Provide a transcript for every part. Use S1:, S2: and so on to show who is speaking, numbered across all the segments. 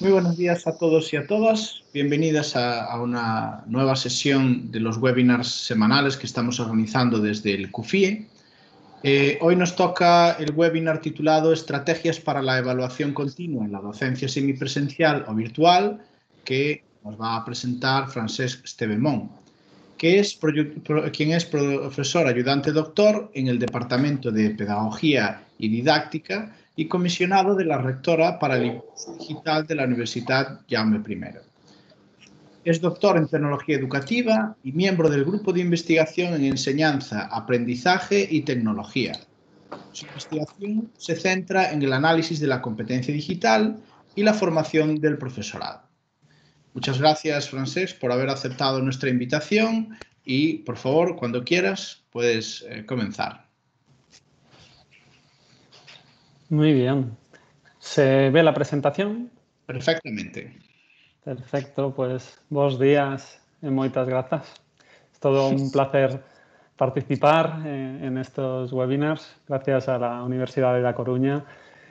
S1: Muy buenos días a todos y a todas. Bienvenidas a, una nueva sesión de los webinars semanales que estamos organizando desde el CUFIE. Eh, hoy nos toca el webinar titulado Estrategias para la evaluación continua en la docencia semipresencial o virtual que nos va a presentar Francesc Estevemont, que es quien es profesor ayudante doctor en el Departamento de Pedagogía y Didáctica y comisionado de la rectora para el digital de la Universidad llame I. Es doctor en tecnología educativa y miembro del grupo de investigación en enseñanza, aprendizaje y tecnología. Su investigación se centra en el análisis de la competencia digital y la formación del profesorado. Muchas gracias, Francesc, por haber aceptado nuestra invitación y, por favor, cuando quieras, puedes eh, comenzar.
S2: Muy bien. ¿Se ve la presentación? Perfectamente. Perfecto, pues buenos días y muchas gracias. Es todo un placer participar eh, en estos webinars. Gracias a la Universidad de La Coruña,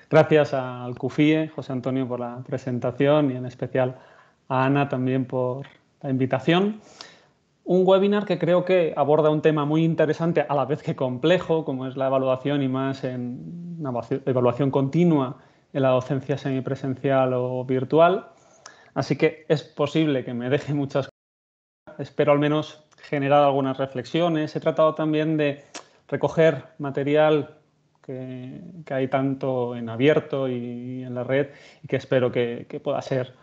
S2: gracias al CUFIE, José Antonio, por la presentación y en especial a Ana también por la invitación un webinar que creo que aborda un tema muy interesante a la vez que complejo, como es la evaluación y más en una evaluación continua en la docencia semipresencial o virtual. Así que es posible que me deje muchas cosas. Espero al menos generar algunas reflexiones. He tratado también de recoger material que, hay tanto en abierto y en la red y que espero que, pueda ser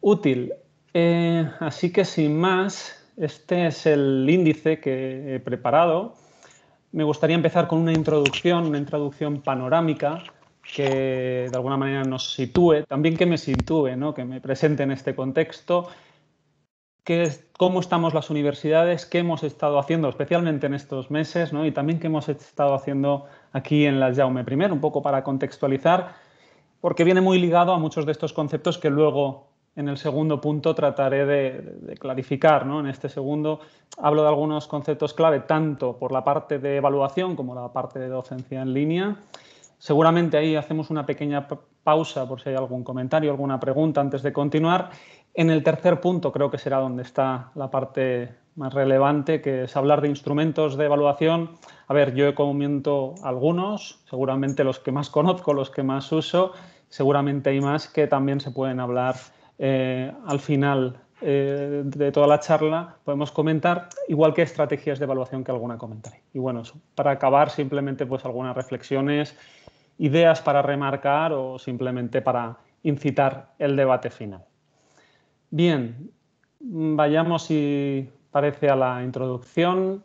S2: útil. Eh, así que sin más, este es el índice que he preparado. Me gustaría empezar con una introducción, una introducción panorámica que de alguna manera nos sitúe, también que me sitúe, que me presente en este contexto, que cómo estamos las universidades, qué hemos estado haciendo, especialmente en estos meses, ¿no? y también qué hemos estado haciendo aquí en la Jaume. Primero, un poco para contextualizar, porque viene muy ligado a muchos de estos conceptos que luego en el segundo punto trataré de, clarificar. ¿no? En este segundo hablo de algunos conceptos clave, tanto por la parte de evaluación como la parte de docencia en línea. Seguramente ahí hacemos una pequeña pausa por si hay algún comentario, alguna pregunta antes de continuar. En el tercer punto creo que será donde está la parte más relevante, que es hablar de instrumentos de evaluación. A ver, yo comento algunos, seguramente los que más conozco, los que más uso, seguramente hay más que también se pueden hablar eh, al final eh, de toda la charla podemos comentar, igual que estrategias de evaluación que alguna comentaré. Y bueno, para acabar simplemente pues algunas reflexiones, ideas para remarcar o simplemente para incitar el debate final. Bien, vayamos si parece a la introducción.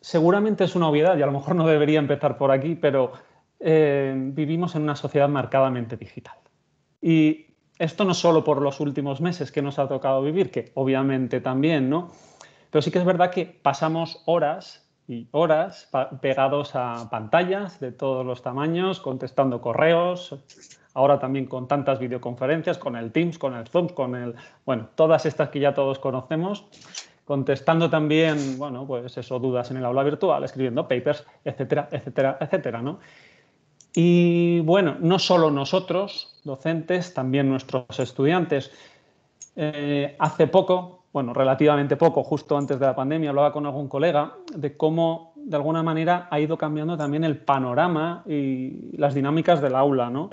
S2: Seguramente es una obviedad y a lo mejor no debería empezar por aquí, pero eh, vivimos en una sociedad marcadamente digital. Y esto no solo por los últimos meses que nos ha tocado vivir, que obviamente también, ¿no? Pero sí que es verdad que pasamos horas y horas pegados a pantallas de todos los tamaños, contestando correos, ahora también con tantas videoconferencias, con el Teams, con el Zoom, con el, bueno, todas estas que ya todos conocemos, contestando también, bueno, pues eso, dudas en el aula virtual, escribiendo papers, etcétera, etcétera, etcétera, ¿no? Y bueno, no solo nosotros, docentes, también nuestros estudiantes. Eh, hace poco, bueno, relativamente poco, justo antes de la pandemia, hablaba con algún colega de cómo, de alguna manera, ha ido cambiando también el panorama y las dinámicas del aula, ¿no?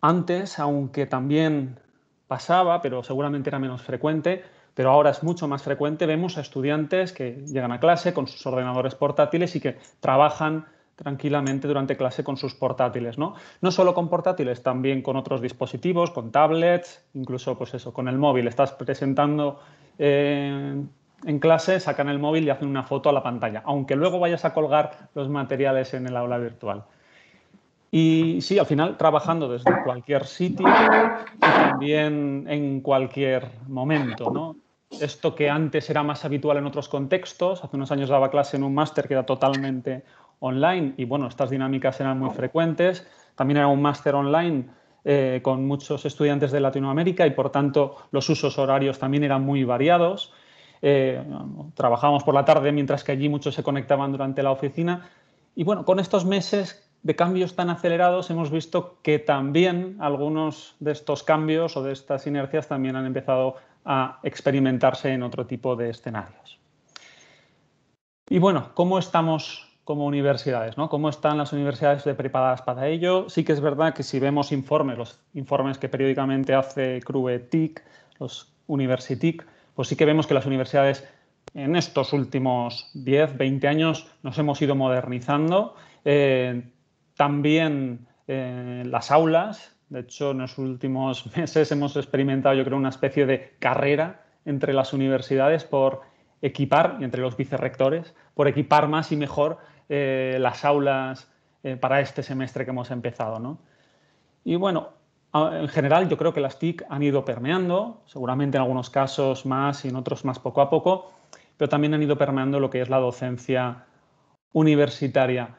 S2: Antes, aunque también pasaba, pero seguramente era menos frecuente, pero ahora es mucho más frecuente, vemos a estudiantes que llegan a clase con sus ordenadores portátiles y que trabajan tranquilamente durante clase con sus portátiles, ¿no? No solo con portátiles, también con otros dispositivos, con tablets, incluso pues eso, con el móvil. Estás presentando eh, en clase, sacan el móvil y hacen una foto a la pantalla, aunque luego vayas a colgar los materiales en el aula virtual. Y sí, al final trabajando desde cualquier sitio y también en cualquier momento, Esto que antes era más habitual en otros contextos, hace unos años daba clase en un máster que era totalmente online y bueno, estas dinámicas eran muy frecuentes. También era un máster online eh, con muchos estudiantes de Latinoamérica y por tanto los usos horarios también eran muy variados. Eh, trabajábamos por la tarde mientras que allí muchos se conectaban durante la oficina. Y bueno, con estos meses de cambios tan acelerados hemos visto que también algunos de estos cambios o de estas inercias también han empezado a experimentarse en otro tipo de escenarios. Y bueno, ¿cómo estamos como universidades, ¿no? ¿Cómo están las universidades preparadas para ello? Sí que es verdad que si vemos informes, los informes que periódicamente hace CRUE TIC, los Universitic, pues sí que vemos que las universidades en estos últimos 10, 20 años nos hemos ido modernizando. Eh, también eh, las aulas, de hecho en los últimos meses hemos experimentado yo creo una especie de carrera entre las universidades por equipar, y entre los vicerrectores, por equipar más y mejor eh, las aulas eh, para este semestre que hemos empezado. ¿no? Y bueno, en general yo creo que las TIC han ido permeando, seguramente en algunos casos más y en otros más poco a poco, pero también han ido permeando lo que es la docencia universitaria.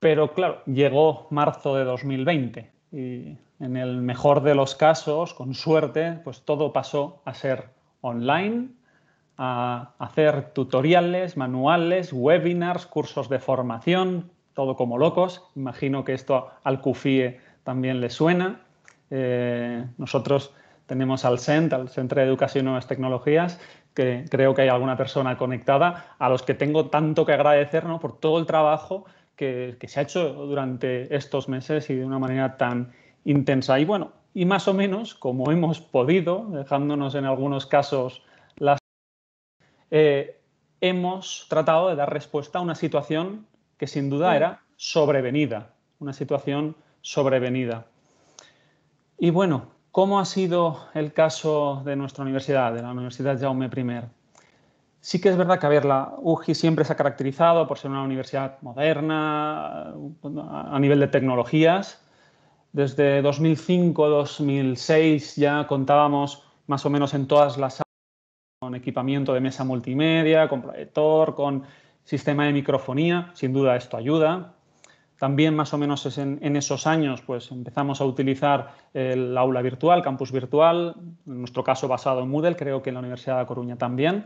S2: Pero claro, llegó marzo de 2020 y en el mejor de los casos, con suerte, pues todo pasó a ser online a hacer tutoriales, manuales, webinars, cursos de formación, todo como locos. Imagino que esto al CUFIE también le suena. Eh, nosotros tenemos al CENT, al Centro de Educación y Nuevas Tecnologías, que creo que hay alguna persona conectada, a los que tengo tanto que agradecer por todo el trabajo que, que, se ha hecho durante estos meses y de una manera tan intensa. Y bueno, y más o menos como hemos podido, dejándonos en algunos casos eh, hemos tratado de dar respuesta a una situación que sin duda era sobrevenida, una situación sobrevenida. Y bueno, ¿cómo ha sido el caso de nuestra universidad, de la Universidad Jaume I? Sí que es verdad que, a ver, la UGI siempre se ha caracterizado por ser una universidad moderna a nivel de tecnologías. Desde 2005-2006 ya contábamos más o menos en todas las equipamiento de mesa multimedia, con proyector, con sistema de microfonía, sin duda esto ayuda. También más o menos en, esos años pues empezamos a utilizar el aula virtual, campus virtual, en nuestro caso basado en Moodle, creo que en la Universidad de Coruña también.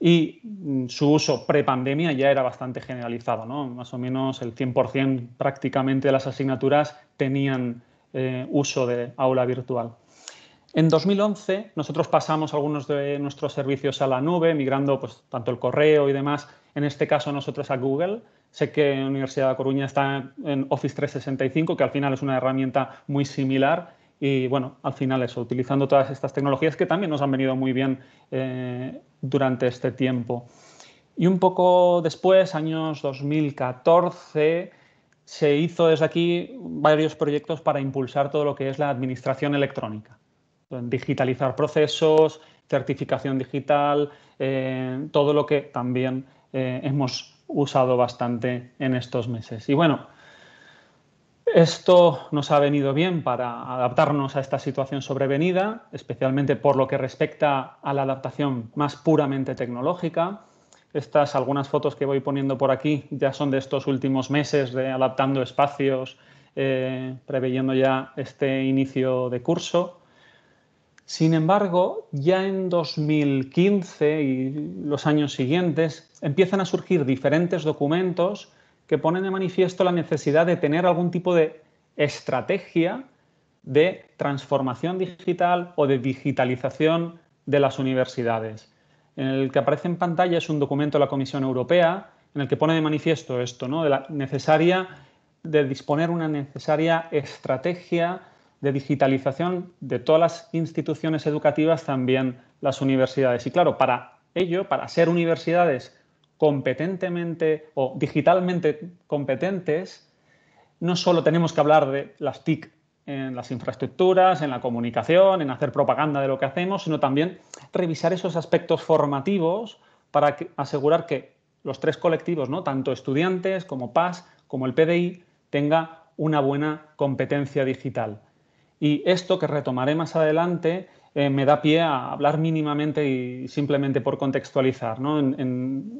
S2: Y su uso prepandemia ya era bastante generalizado, ¿no? más o menos el 100% prácticamente de las asignaturas tenían eh, uso de aula virtual. En 2011 nosotros pasamos algunos de nuestros servicios a la nube, migrando pues, tanto el correo y demás, en este caso nosotros a Google. Sé que la Universidad de Coruña está en Office 365, que al final es una herramienta muy similar. Y bueno, al final eso, utilizando todas estas tecnologías que también nos han venido muy bien eh, durante este tiempo. Y un poco después, años 2014, se hizo desde aquí varios proyectos para impulsar todo lo que es la administración electrónica digitalizar procesos, certificación digital, eh, todo lo que también eh, hemos usado bastante en estos meses. Y bueno, esto nos ha venido bien para adaptarnos a esta situación sobrevenida, especialmente por lo que respecta a la adaptación más puramente tecnológica. Estas algunas fotos que voy poniendo por aquí ya son de estos últimos meses de adaptando espacios, eh, preveyendo ya este inicio de curso. Sin embargo, ya en 2015 y los años siguientes empiezan a surgir diferentes documentos que ponen de manifiesto la necesidad de tener algún tipo de estrategia de transformación digital o de digitalización de las universidades. En el que aparece en pantalla es un documento de la Comisión Europea en el que pone de manifiesto esto, de la necesaria de disponer una necesaria estrategia de digitalización de todas las instituciones educativas, también las universidades. Y claro, para ello, para ser universidades competentemente o digitalmente competentes, no solo tenemos que hablar de las TIC en las infraestructuras, en la comunicación, en hacer propaganda de lo que hacemos, sino también revisar esos aspectos formativos para asegurar que los tres colectivos, ¿no? tanto estudiantes como PAS, como el PDI, tenga una buena competencia digital. Y esto que retomaré más adelante eh, me da pie a hablar mínimamente y simplemente por contextualizar.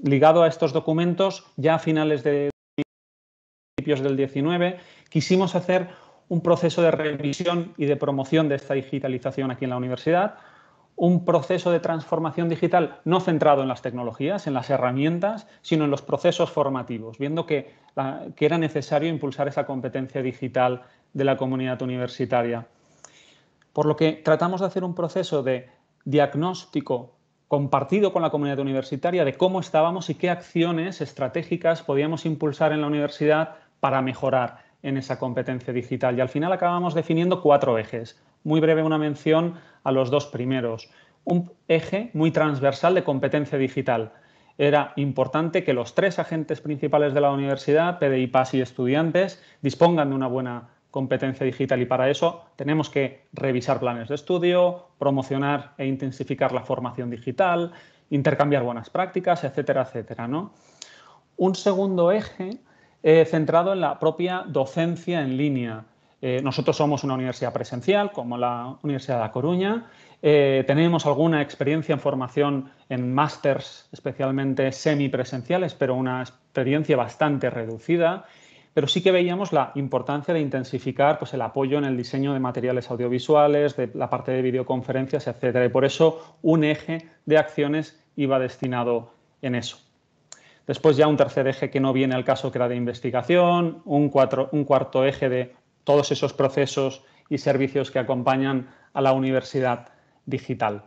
S2: ligado a estos documentos, ya a finales de principios del 19, quisimos hacer un proceso de revisión y de promoción de esta digitalización aquí en la universidad, un proceso de transformación digital no centrado en las tecnologías, en las herramientas, sino en los procesos formativos, viendo que era necesario impulsar esa competencia digital de la comunidad universitaria. Por lo que tratamos de hacer un proceso de diagnóstico compartido con la comunidad universitaria de cómo estábamos y qué acciones estratégicas podíamos impulsar en la universidad para mejorar en esa competencia digital. Y al final acabamos definiendo cuatro ejes. Muy breve una mención a los dos primeros. Un eje muy transversal de competencia digital. Era importante que los tres agentes principales de la universidad, PDI, PAS y estudiantes, dispongan de una buena competencia digital y para eso tenemos que revisar planes de estudio, promocionar e intensificar la formación digital, intercambiar buenas prácticas, etcétera, etcétera. ¿no? Un segundo eje eh, centrado en la propia docencia en línea. Eh, nosotros somos una universidad presencial, como la Universidad de La Coruña. Eh, tenemos alguna experiencia en formación en másters, especialmente semipresenciales, pero una experiencia bastante reducida pero sí que veíamos la importancia de intensificar pues, el apoyo en el diseño de materiales audiovisuales, de la parte de videoconferencias, etcétera. Y por eso un eje de acciones iba destinado en eso. Después ya un tercer eje que no viene al caso, que era de investigación, un, un cuarto eje de todos esos procesos y servicios que acompañan a la universidad digital.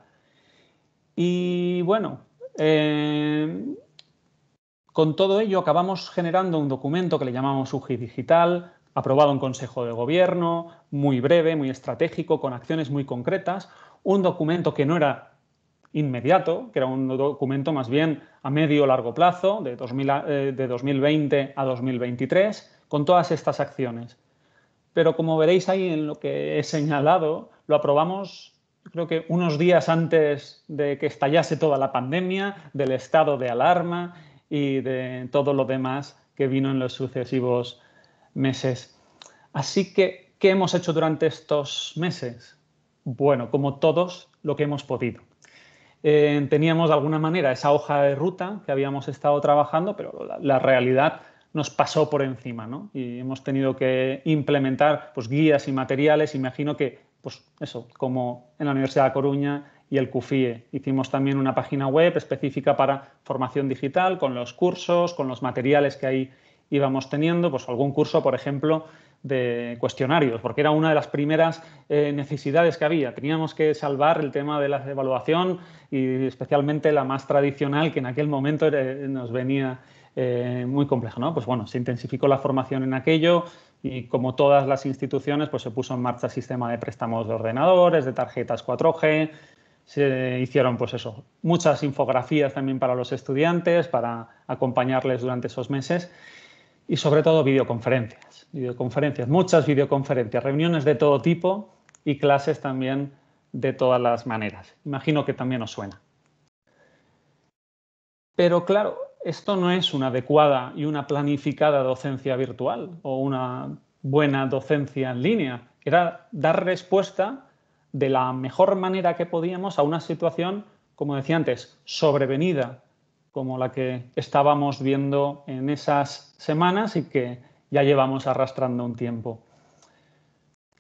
S2: Y bueno, eh, con todo ello, acabamos generando un documento que le llamamos UGI Digital, aprobado en Consejo de Gobierno, muy breve, muy estratégico, con acciones muy concretas, un documento que no era inmediato, que era un documento más bien a medio o largo plazo, de, eh, de 2020 a 2023, con todas estas acciones. Pero como veréis ahí en lo que he señalado, lo aprobamos creo que unos días antes de que estallase toda la pandemia, del estado de alarma y de todo lo demás que vino en los sucesivos meses. Así que, ¿qué hemos hecho durante estos meses? Bueno, como todos, lo que hemos podido. Eh, teníamos de alguna manera esa hoja de ruta que habíamos estado trabajando, pero la, la realidad nos pasó por encima, ¿no? Y hemos tenido que implementar pues, guías y materiales. Imagino que, pues eso, como en la Universidad de Coruña, y el CUFIE. Hicimos también una página web específica para formación digital, con los cursos, con los materiales que ahí íbamos teniendo, pues algún curso, por ejemplo, de cuestionarios, porque era una de las primeras eh, necesidades que había. Teníamos que salvar el tema de la evaluación y especialmente la más tradicional que en aquel momento eh, nos venía eh, muy compleja. Pues bueno, se intensificó la formación en aquello y como todas las instituciones, pues se puso en marcha el sistema de préstamos de ordenadores, de tarjetas 4G, se hicieron pues eso, muchas infografías también para los estudiantes, para acompañarles durante esos meses y sobre todo videoconferencias, videoconferencias, muchas videoconferencias, reuniones de todo tipo y clases también de todas las maneras. Imagino que también os suena. Pero claro, esto no es una adecuada y una planificada docencia virtual o una buena docencia en línea. Era dar respuesta de la mejor manera que podíamos a una situación, como decía antes, sobrevenida, como la que estábamos viendo en esas semanas y que ya llevamos arrastrando un tiempo.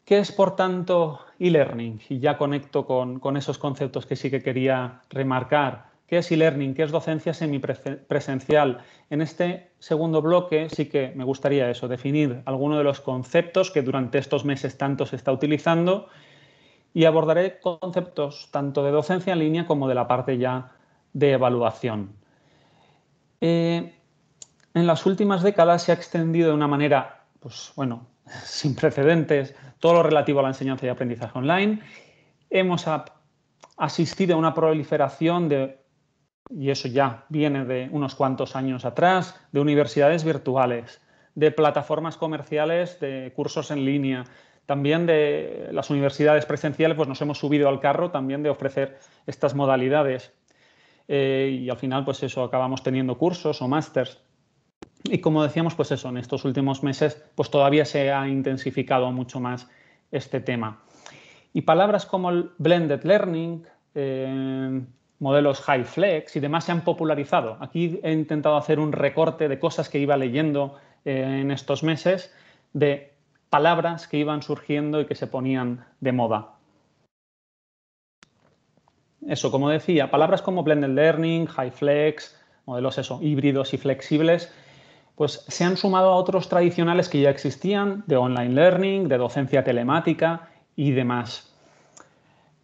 S2: ¿Qué es, por tanto, e-learning? Y ya conecto con, con, esos conceptos que sí que quería remarcar. ¿Qué es e-learning? ¿Qué es docencia semipresencial? En este segundo bloque sí que me gustaría eso, definir algunos de los conceptos que durante estos meses tanto se está utilizando y abordaré conceptos tanto de docencia en línea como de la parte ya de evaluación. Eh, en las últimas décadas se ha extendido de una manera, pues bueno, sin precedentes, todo lo relativo a la enseñanza y aprendizaje online. Hemos asistido a una proliferación de, y eso ya viene de unos cuantos años atrás, de universidades virtuales, de plataformas comerciales de cursos en línea, también de las universidades presenciales, pues nos hemos subido al carro también de ofrecer estas modalidades. Eh, y al final, pues eso, acabamos teniendo cursos o másters. Y como decíamos, pues eso, en estos últimos meses, pues todavía se ha intensificado mucho más este tema. Y palabras como el blended learning, eh, modelos high flex y demás se han popularizado. Aquí he intentado hacer un recorte de cosas que iba leyendo eh, en estos meses de palabras que iban surgiendo y que se ponían de moda. Eso, como decía, palabras como blended learning, high flex, modelos eso, híbridos y flexibles, pues se han sumado a otros tradicionales que ya existían, de online learning, de docencia telemática y demás.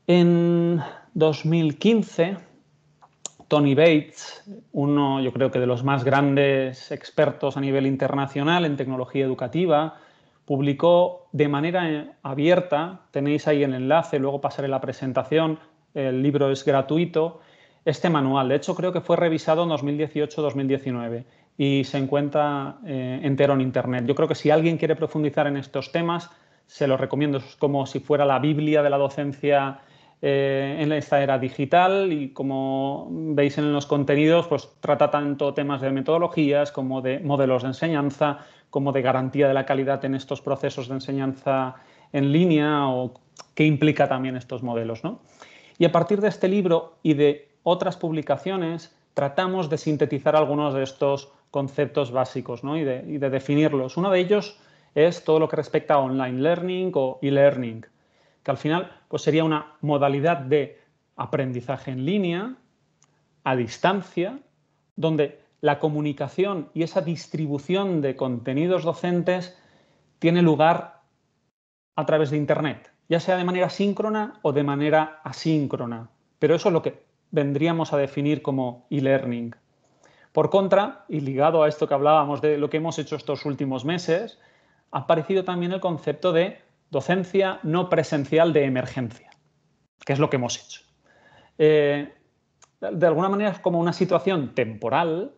S2: En 2015, Tony Bates, uno yo creo que de los más grandes expertos a nivel internacional en tecnología educativa, publicó de manera eh, abierta, tenéis ahí el enlace, luego pasaré la presentación, el libro es gratuito, este manual. De hecho, creo que fue revisado en 2018-2019 y se encuentra eh, entero en Internet. Yo creo que si alguien quiere profundizar en estos temas, se lo recomiendo. Es como si fuera la Biblia de la docencia eh, en esta era digital y como veis en los contenidos, pues trata tanto temas de metodologías como de modelos de enseñanza, como de garantía de la calidad en estos procesos de enseñanza en línea o qué implica también estos modelos. ¿no? Y a partir de este libro y de otras publicaciones, tratamos de sintetizar algunos de estos conceptos básicos ¿no? y, de, definirlos. Uno de ellos es todo lo que respecta a online learning o e-learning, que al final pues, sería una modalidad de aprendizaje en línea, a distancia, donde la comunicación y esa distribución de contenidos docentes tiene lugar a través de Internet, ya sea de manera síncrona o de manera asíncrona. Pero eso es lo que vendríamos a definir como e-learning. Por contra, y ligado a esto que hablábamos de lo que hemos hecho estos últimos meses, ha aparecido también el concepto de docencia no presencial de emergencia, que es lo que hemos hecho. Eh, de alguna manera es como una situación temporal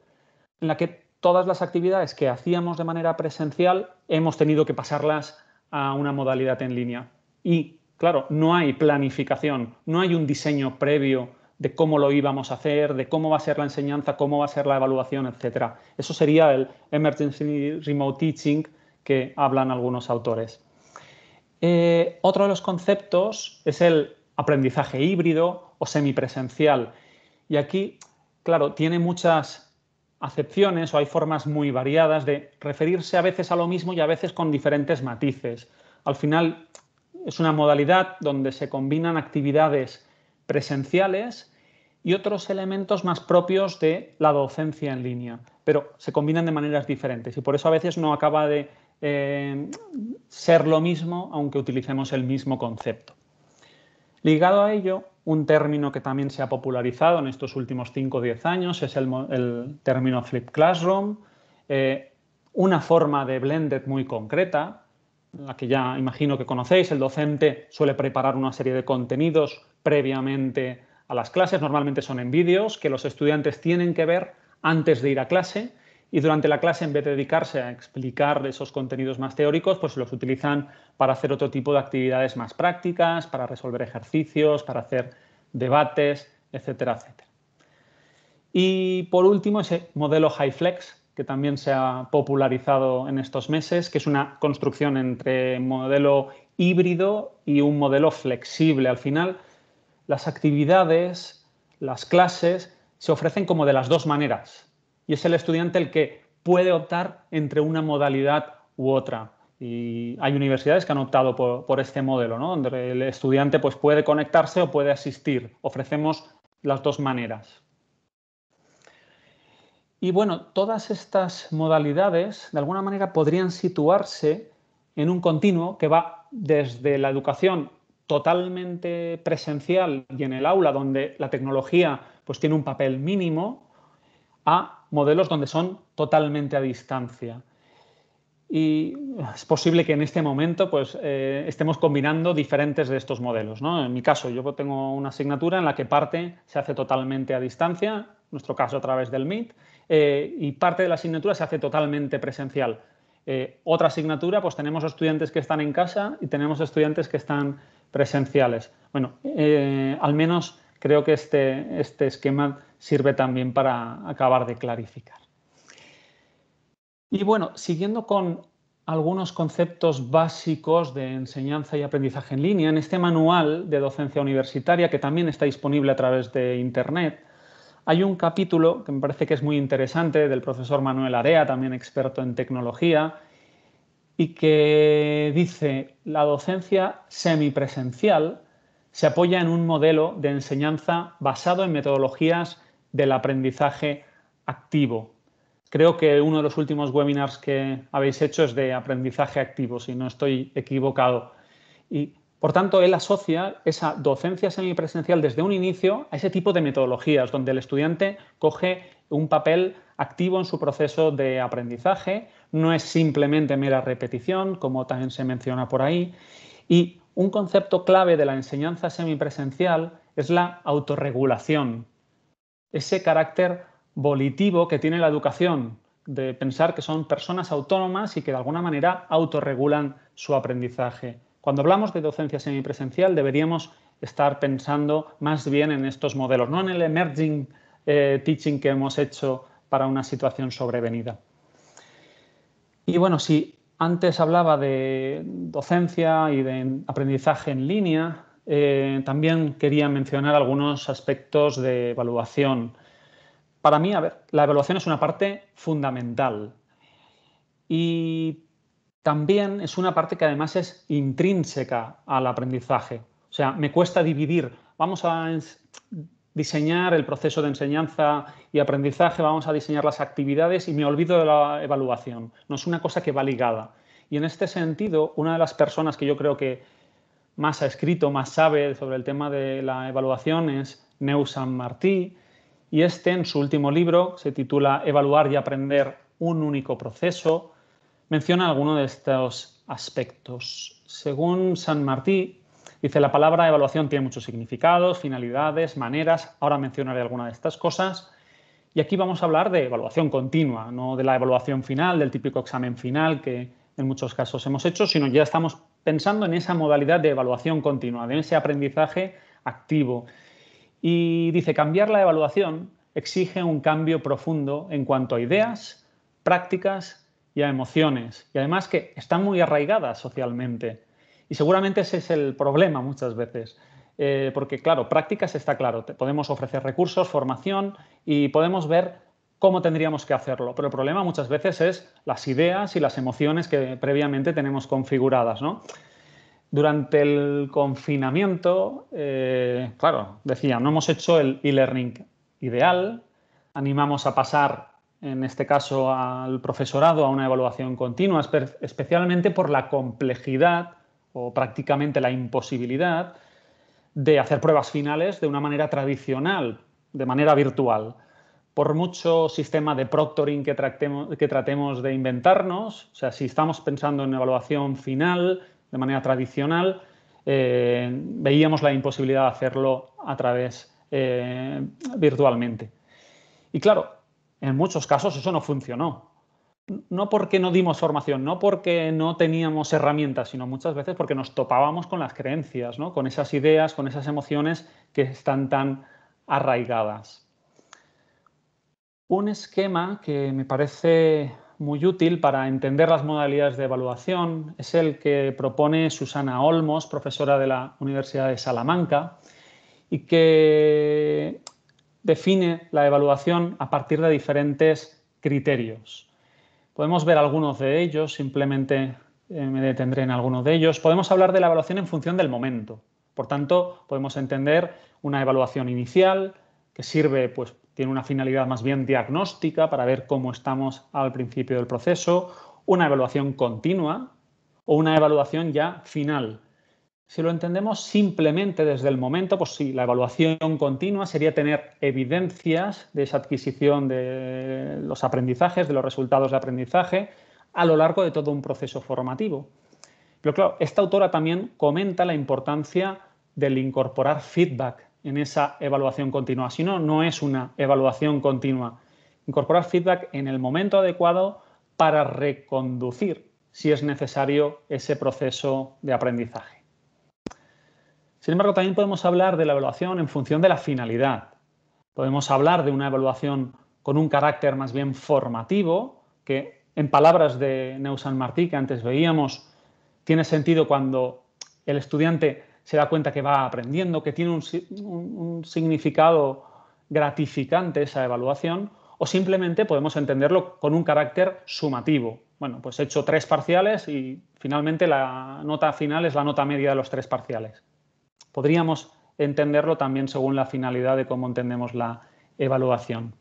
S2: en la que todas las actividades que hacíamos de manera presencial hemos tenido que pasarlas a una modalidad en línea. Y claro, no hay planificación, no hay un diseño previo de cómo lo íbamos a hacer, de cómo va a ser la enseñanza, cómo va a ser la evaluación, etc. Eso sería el Emergency Remote Teaching que hablan algunos autores. Eh, otro de los conceptos es el aprendizaje híbrido o semipresencial. Y aquí, claro, tiene muchas acepciones o hay formas muy variadas de referirse a veces a lo mismo y a veces con diferentes matices. Al final es una modalidad donde se combinan actividades presenciales y otros elementos más propios de la docencia en línea, pero se combinan de maneras diferentes y por eso a veces no acaba de eh, ser lo mismo aunque utilicemos el mismo concepto. Ligado a ello, un término que también se ha popularizado en estos últimos 5 o 10 años es el, término Flip Classroom, eh, una forma de blended muy concreta, la que ya imagino que conocéis, el docente suele preparar una serie de contenidos previamente a las clases, normalmente son en vídeos que los estudiantes tienen que ver antes de ir a clase y durante la clase, en vez de dedicarse a explicar esos contenidos más teóricos, pues los utilizan para hacer otro tipo de actividades más prácticas, para resolver ejercicios, para hacer debates, etcétera, etcétera. Y por último, ese modelo High Flex, que también se ha popularizado en estos meses, que es una construcción entre modelo híbrido y un modelo flexible. Al final, las actividades, las clases, se ofrecen como de las dos maneras, y es el estudiante el que puede optar entre una modalidad u otra. Y hay universidades que han optado por, este modelo, ¿no? donde el estudiante pues, puede conectarse o puede asistir. Ofrecemos las dos maneras. Y bueno, todas estas modalidades de alguna manera podrían situarse en un continuo que va desde la educación totalmente presencial y en el aula donde la tecnología pues tiene un papel mínimo a modelos donde son totalmente a distancia. Y es posible que en este momento pues, eh, estemos combinando diferentes de estos modelos. ¿no? En mi caso, yo tengo una asignatura en la que parte se hace totalmente a distancia, en nuestro caso a través del MIT, eh, y parte de la asignatura se hace totalmente presencial. Eh, otra asignatura, pues tenemos estudiantes que están en casa y tenemos estudiantes que están presenciales. Bueno, al menos creo que este, este esquema sirve también para acabar de clarificar. Y bueno, siguiendo con algunos conceptos básicos de enseñanza y aprendizaje en línea, en este manual de docencia universitaria, que también está disponible a través de Internet, hay un capítulo que me parece que es muy interesante del profesor Manuel Area, también experto en tecnología, y que dice, la docencia semipresencial se apoya en un modelo de enseñanza basado en metodologías del aprendizaje activo. Creo que uno de los últimos webinars que habéis hecho es de aprendizaje activo, si no estoy equivocado. Y por tanto, él asocia esa docencia semipresencial desde un inicio a ese tipo de metodologías, donde el estudiante coge un papel activo en su proceso de aprendizaje, no es simplemente mera repetición, como también se menciona por ahí. Y un concepto clave de la enseñanza semipresencial es la autorregulación ese carácter volitivo que tiene la educación, de pensar que son personas autónomas y que de alguna manera autorregulan su aprendizaje. Cuando hablamos de docencia semipresencial deberíamos estar pensando más bien en estos modelos, no en el emerging eh, teaching que hemos hecho para una situación sobrevenida. Y bueno, si antes hablaba de docencia y de aprendizaje en línea, eh, también quería mencionar algunos aspectos de evaluación. Para mí, la evaluación es una parte fundamental y también es una parte que además es intrínseca al aprendizaje. O sea, me cuesta dividir, vamos a diseñar el proceso de enseñanza y aprendizaje, vamos a diseñar las actividades y me olvido de la evaluación. No es una cosa que va ligada. Y en este sentido, una de las personas que yo creo que más ha escrito, más sabe sobre el tema de la evaluación es Neu San Martí, y este en su último libro se titula Evaluar y aprender un único proceso, menciona alguno de estos aspectos. Según San Martí, dice la palabra evaluación tiene muchos significados, finalidades, maneras, ahora mencionaré alguna de estas cosas. Y aquí vamos a hablar de evaluación continua, no de la evaluación final, del típico examen final que en muchos casos hemos hecho, sino ya estamos pensando en esa modalidad de evaluación continua, de ese aprendizaje activo. Y dice, cambiar la evaluación exige un cambio profundo en cuanto a ideas, prácticas y a emociones. Y además que están muy arraigadas socialmente. Y seguramente ese es el problema muchas veces. Eh, porque claro, prácticas está claro, te podemos ofrecer recursos, formación y podemos ver cómo tendríamos que hacerlo. Pero el problema muchas veces es las ideas y las emociones que previamente tenemos configuradas, Durante el confinamiento, eh, claro, decía, no hemos hecho el e-learning ideal, animamos a pasar, en este caso, al profesorado a una evaluación continua, especialmente por la complejidad o prácticamente la imposibilidad de hacer pruebas finales de una manera tradicional, de manera virtual por mucho sistema de proctoring que tratemos, que tratemos de inventarnos, o sea, si estamos pensando en evaluación final de manera tradicional, eh, veíamos la imposibilidad de hacerlo a través eh, virtualmente. Y claro, en muchos casos eso no funcionó. No porque no dimos formación, no porque no teníamos herramientas, sino muchas veces porque nos topábamos con las creencias, con esas ideas, con esas emociones que están tan arraigadas un esquema que me parece muy útil para entender las modalidades de evaluación es el que propone Susana Olmos, profesora de la Universidad de Salamanca, y que define la evaluación a partir de diferentes criterios. Podemos ver algunos de ellos, simplemente eh, me detendré en algunos de ellos. Podemos hablar de la evaluación en función del momento. Por tanto, podemos entender una evaluación inicial que sirve pues, tiene una finalidad más bien diagnóstica para ver cómo estamos al principio del proceso, una evaluación continua o una evaluación ya final. Si lo entendemos simplemente desde el momento, pues sí, la evaluación continua sería tener evidencias de esa adquisición de los aprendizajes, de los resultados de aprendizaje, a lo largo de todo un proceso formativo. Pero claro, esta autora también comenta la importancia del incorporar feedback en esa evaluación continua. Si no, no es una evaluación continua. Incorporar feedback en el momento adecuado para reconducir, si es necesario, ese proceso de aprendizaje. Sin embargo, también podemos hablar de la evaluación en función de la finalidad. Podemos hablar de una evaluación con un carácter más bien formativo, que en palabras de Neusan Martí, que antes veíamos, tiene sentido cuando el estudiante se da cuenta que va aprendiendo, que tiene un, significado gratificante esa evaluación, o simplemente podemos entenderlo con un carácter sumativo. Bueno, pues he hecho tres parciales y finalmente la nota final es la nota media de los tres parciales. Podríamos entenderlo también según la finalidad de cómo entendemos la evaluación.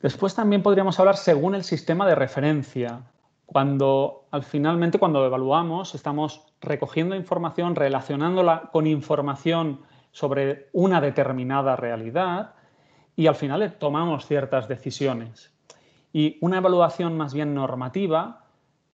S2: Después también podríamos hablar según el sistema de referencia. Cuando al finalmente cuando evaluamos estamos recogiendo información, relacionándola con información sobre una determinada realidad y al final tomamos ciertas decisiones. Y una evaluación más bien normativa,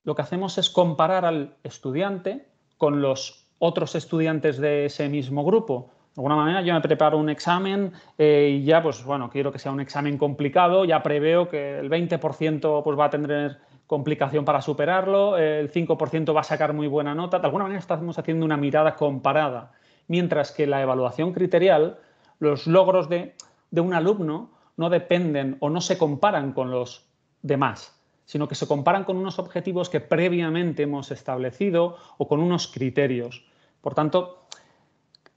S2: lo que hacemos es comparar al estudiante con los otros estudiantes de ese mismo grupo. De alguna manera yo me preparo un examen eh, y ya, pues bueno, quiero que sea un examen complicado, ya preveo que el 20% pues, va a tener complicación para superarlo, eh, el 5% va a sacar muy buena nota. De alguna manera estamos haciendo una mirada comparada, mientras que la evaluación criterial, los logros de, un alumno no dependen o no se comparan con los demás sino que se comparan con unos objetivos que previamente hemos establecido o con unos criterios. Por tanto,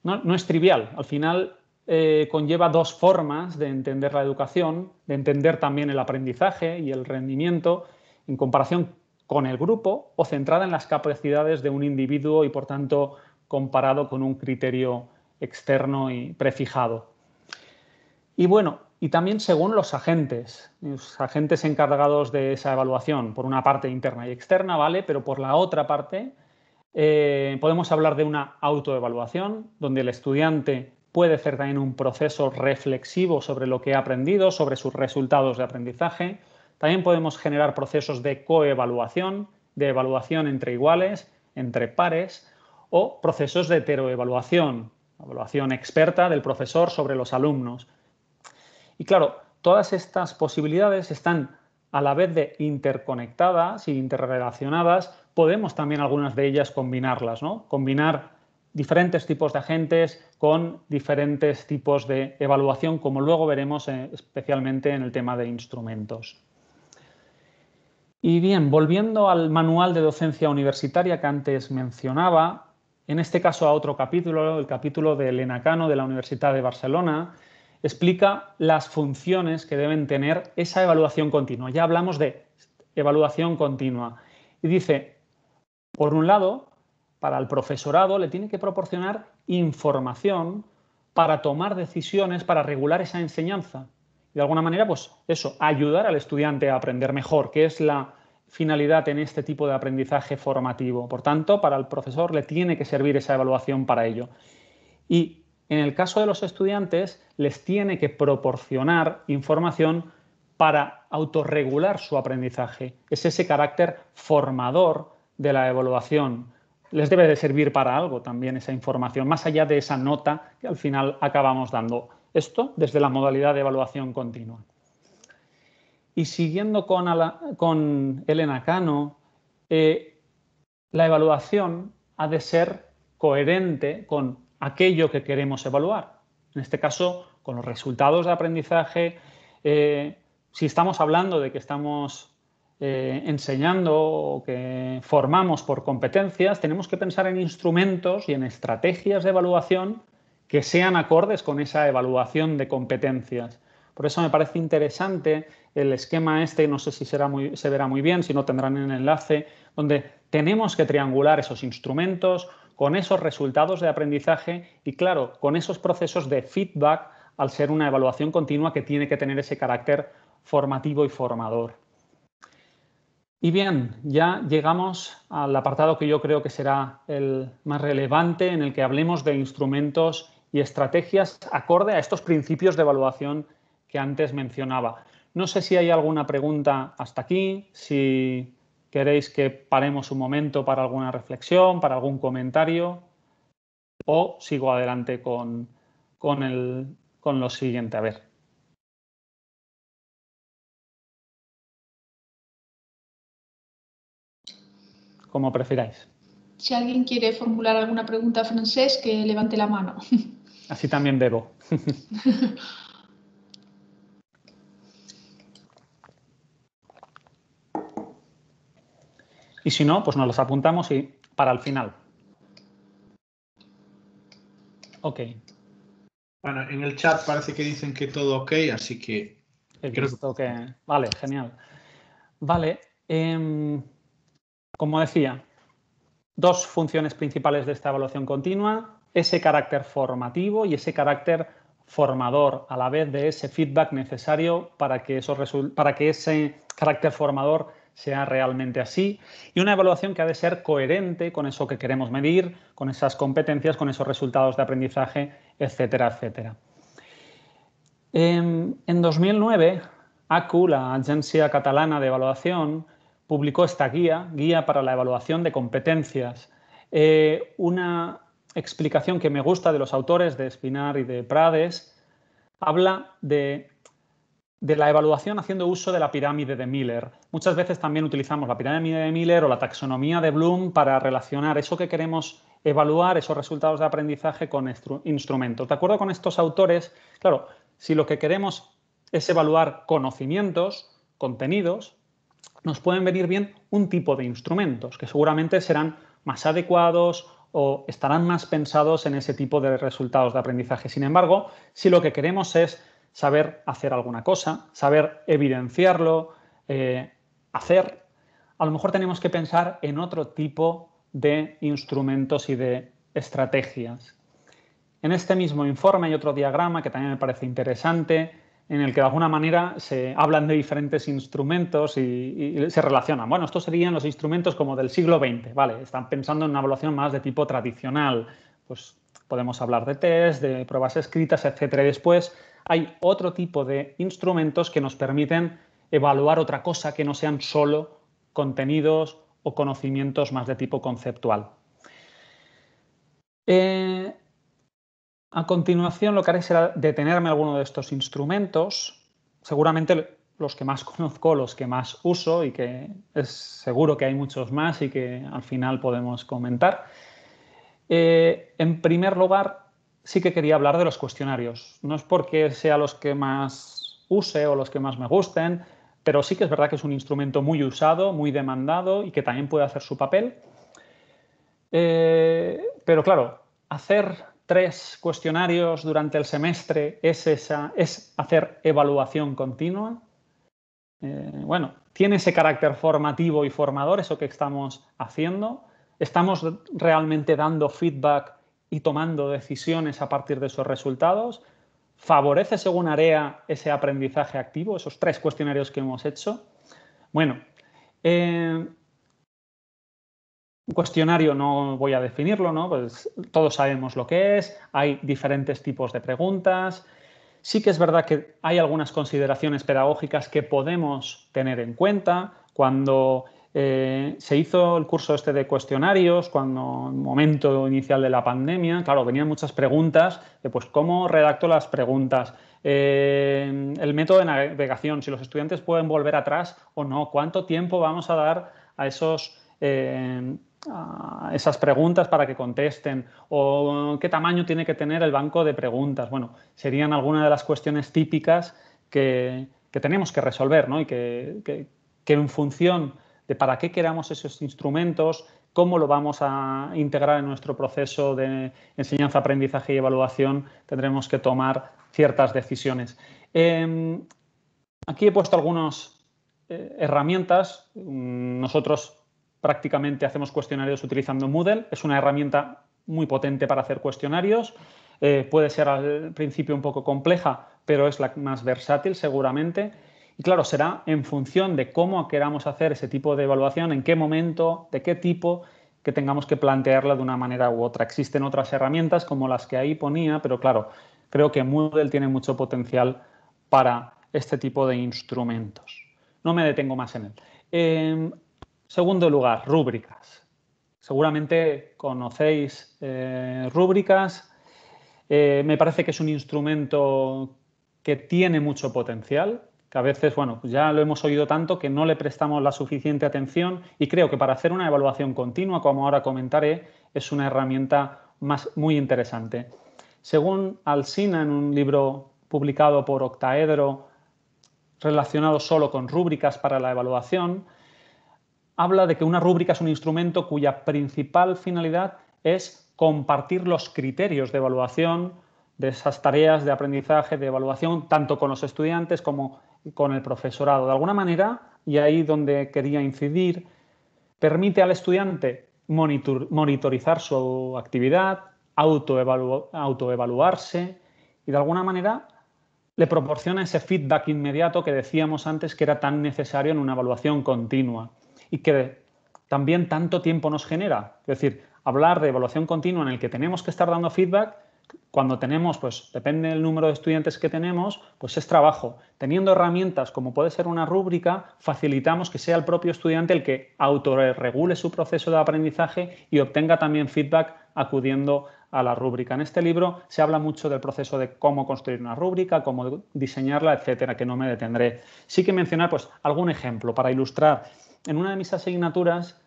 S2: no, es trivial. Al final eh, conlleva dos formas de entender la educación, de entender también el aprendizaje y el rendimiento, en comparación con el grupo o centrada en las capacidades de un individuo y por tanto comparado con un criterio externo y prefijado. Y bueno, y también según los agentes, los agentes encargados de esa evaluación, por una parte interna y externa, ¿vale? Pero por la otra parte, eh, podemos hablar de una autoevaluación, donde el estudiante puede hacer también un proceso reflexivo sobre lo que ha aprendido, sobre sus resultados de aprendizaje, también podemos generar procesos de coevaluación, de evaluación entre iguales, entre pares, o procesos de heteroevaluación, evaluación experta del profesor sobre los alumnos. Y claro, todas estas posibilidades están a la vez de interconectadas e interrelacionadas, podemos también algunas de ellas combinarlas, ¿no? Combinar diferentes tipos de agentes con diferentes tipos de evaluación, como luego veremos eh, especialmente en el tema de instrumentos. Y bien, volviendo al manual de docencia universitaria que antes mencionaba, en este caso a otro capítulo, el capítulo de Elena de la Universidad de Barcelona, explica las funciones que deben tener esa evaluación continua. Ya hablamos de evaluación continua. Y dice, por un lado, para el profesorado le tiene que proporcionar información para tomar decisiones, para regular esa enseñanza de alguna manera, pues eso, ayudar al estudiante a aprender mejor, que es la finalidad en este tipo de aprendizaje formativo. Por tanto, para el profesor le tiene que servir esa evaluación para ello. Y en el caso de los estudiantes, les tiene que proporcionar información para autorregular su aprendizaje. Es ese carácter formador de la evaluación. Les debe de servir para algo también esa información, más allá de esa nota que al final acabamos dando. Esto desde la modalidad de evaluación continua. Y siguiendo con, Elena Cano, eh, la evaluación ha de ser coherente con aquello que queremos evaluar. En este caso, con los resultados de aprendizaje. Eh, si estamos hablando de que estamos eh, enseñando o que formamos por competencias, tenemos que pensar en instrumentos y en estrategias de evaluación que sean acordes con esa evaluación de competencias. Por eso me parece interesante el esquema este, no sé si será se verá muy bien, si no tendrán el enlace, donde tenemos que triangular esos instrumentos con esos resultados de aprendizaje y, claro, con esos procesos de feedback al ser una evaluación continua que tiene que tener ese carácter formativo y formador. Y bien, ya llegamos al apartado que yo creo que será el más relevante en el que hablemos de instrumentos y estrategias acorde a estos principios de evaluación que antes mencionaba. No sé si hay alguna pregunta hasta aquí, si queréis que paremos un momento para alguna reflexión, para algún comentario, o sigo adelante con, con, con lo siguiente. A ver. Como prefiráis. Si alguien quiere formular alguna pregunta Francés, que
S3: levante la mano.
S2: Así también bebo. y si no, pues nos los apuntamos y para el final. Ok. Bueno, en el chat parece que dicen que todo ok, así que... Vale, genial. Vale, em, como decía, dos funciones principales de esta evaluación continua ese carácter formativo y ese carácter formador, a la vez de ese feedback necesario para que, eso para que ese carácter formador sea realmente así, y una evaluación que ha de ser coherente con eso que queremos medir, con esas competencias, con esos resultados de aprendizaje, etcétera, etcétera. Em, en 2009, ACU, la Agencia Catalana de Evaluación, publicó esta guía, Guía para la Evaluación de Competencias, eh, una explicación que me gusta de los autores de Espinar y de Prades, habla de, de, la evaluación haciendo uso de la pirámide de Miller. Muchas veces también utilizamos la pirámide de Miller o la taxonomía de Bloom para relacionar eso que queremos evaluar, esos resultados de aprendizaje con instrumentos. De acuerdo con estos autores, claro, si lo que queremos es evaluar conocimientos, contenidos, nos pueden venir bien un tipo de instrumentos que seguramente serán más adecuados o estarán más pensados en ese tipo de resultados de aprendizaje. Sin embargo, si lo que queremos es saber hacer alguna cosa, saber evidenciarlo, eh, hacer, a lo mejor tenemos que pensar en otro tipo de instrumentos y de estrategias. En este mismo informe hay otro diagrama que también me parece interesante, en el que de alguna manera se hablan de diferentes instrumentos y, se relacionan. Bueno, estos serían los instrumentos como del siglo XX, ¿vale? Están pensando en una evaluación más de tipo tradicional, pues podemos hablar de test, de pruebas escritas, etcétera. Y después hay otro tipo de instrumentos que nos permiten evaluar otra cosa que no sean solo contenidos o conocimientos más de tipo conceptual. Eh, a continuación lo que haré será detenerme a alguno de estos instrumentos, seguramente los que más conozco, los que más uso y que es seguro que hay muchos más y que al final podemos comentar. Eh, en primer lugar, sí que quería hablar de los cuestionarios. No es porque sea los que más use o los que más me gusten, pero sí que es verdad que es un instrumento muy usado, muy demandado y que también puede hacer su papel. Eh, pero claro, hacer tres cuestionarios durante el semestre es, esa, es hacer evaluación continua. Eh, bueno, tiene ese carácter formativo y formador, eso que estamos haciendo. Estamos realmente dando feedback y tomando decisiones a partir de esos resultados. ¿Favorece según área ese aprendizaje activo, esos tres cuestionarios que hemos hecho? Bueno, eh, un cuestionario no voy a definirlo, ¿no? Pues todos sabemos lo que es, hay diferentes tipos de preguntas. Sí que es verdad que hay algunas consideraciones pedagógicas que podemos tener en cuenta. Cuando eh, se hizo el curso este de cuestionarios, cuando en el momento inicial de la pandemia, claro, venían muchas preguntas de pues cómo redacto las preguntas, eh, el método de navegación, si los estudiantes pueden volver atrás o no, cuánto tiempo vamos a dar a esos... Eh, esas preguntas para que contesten o qué tamaño tiene que tener el banco de preguntas. Bueno, serían algunas de las cuestiones típicas que, tenemos que resolver y que, en función de para qué queramos esos instrumentos, cómo lo vamos a integrar en nuestro proceso de enseñanza, aprendizaje y evaluación, tendremos que tomar ciertas decisiones. Em, aquí he puesto algunas eh, herramientas. Mm, nosotros prácticamente hacemos cuestionarios utilizando Moodle. Es una herramienta muy potente para hacer cuestionarios. Eh, puede ser al principio un poco compleja, pero es la más versátil seguramente. Y claro, será en función de cómo queramos hacer ese tipo de evaluación, en qué momento, de qué tipo, que tengamos que plantearla de una manera u otra. Existen otras herramientas como las que ahí ponía, pero claro, creo que Moodle tiene mucho potencial para este tipo de instrumentos. No me detengo más en él. Em, Segundo lugar, rúbricas. Seguramente conocéis eh, rúbricas. Eh, me parece que es un instrumento que tiene mucho potencial, que a veces, bueno, pues ya lo hemos oído tanto que no le prestamos la suficiente atención y creo que para hacer una evaluación continua, como ahora comentaré, es una herramienta muy interesante. Según Alsina, en un libro publicado por Octaedro relacionado solo con rúbricas para la evaluación, habla de que una rúbrica es un instrumento cuya principal finalidad es compartir los criterios de evaluación de esas tareas de aprendizaje, de evaluación, tanto con los estudiantes como con el profesorado. De alguna manera, y ahí donde quería incidir, permite al estudiante monitorizar su actividad, autoevaluarse y de alguna manera le proporciona ese feedback inmediato que decíamos antes que era tan necesario en una evaluación continua y que también tanto tiempo nos genera. Es decir, hablar de evaluación continua en el que tenemos que estar dando feedback, cuando tenemos, pues depende del número de estudiantes que tenemos, pues es trabajo. Teniendo herramientas como puede ser una rúbrica, facilitamos que sea el propio estudiante el que autorregule su proceso de aprendizaje y obtenga también feedback acudiendo a la rúbrica. En este libro se habla mucho del proceso de cómo construir una rúbrica, cómo diseñarla, etcétera, que no me detendré. Sí que mencionar pues algún ejemplo para ilustrar en una de mis asignaturas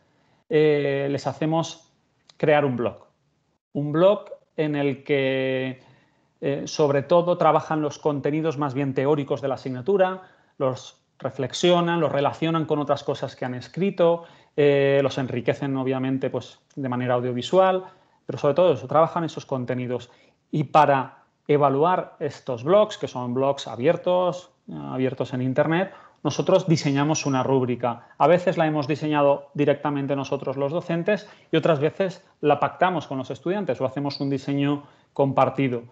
S2: eh, les hacemos crear un blog. Un blog en el que eh, sobre todo trabajan los contenidos más bien teóricos de la asignatura, los reflexionan, los relacionan con otras cosas que han escrito, eh, los enriquecen obviamente pues, de manera audiovisual, pero sobre todo eso, trabajan esos contenidos. Y para evaluar estos blogs, que son blogs abiertos, abiertos en Internet, nosotros diseñamos una rúbrica. A veces la hemos diseñado directamente nosotros los docentes y otras veces la pactamos con los estudiantes o hacemos un diseño compartido.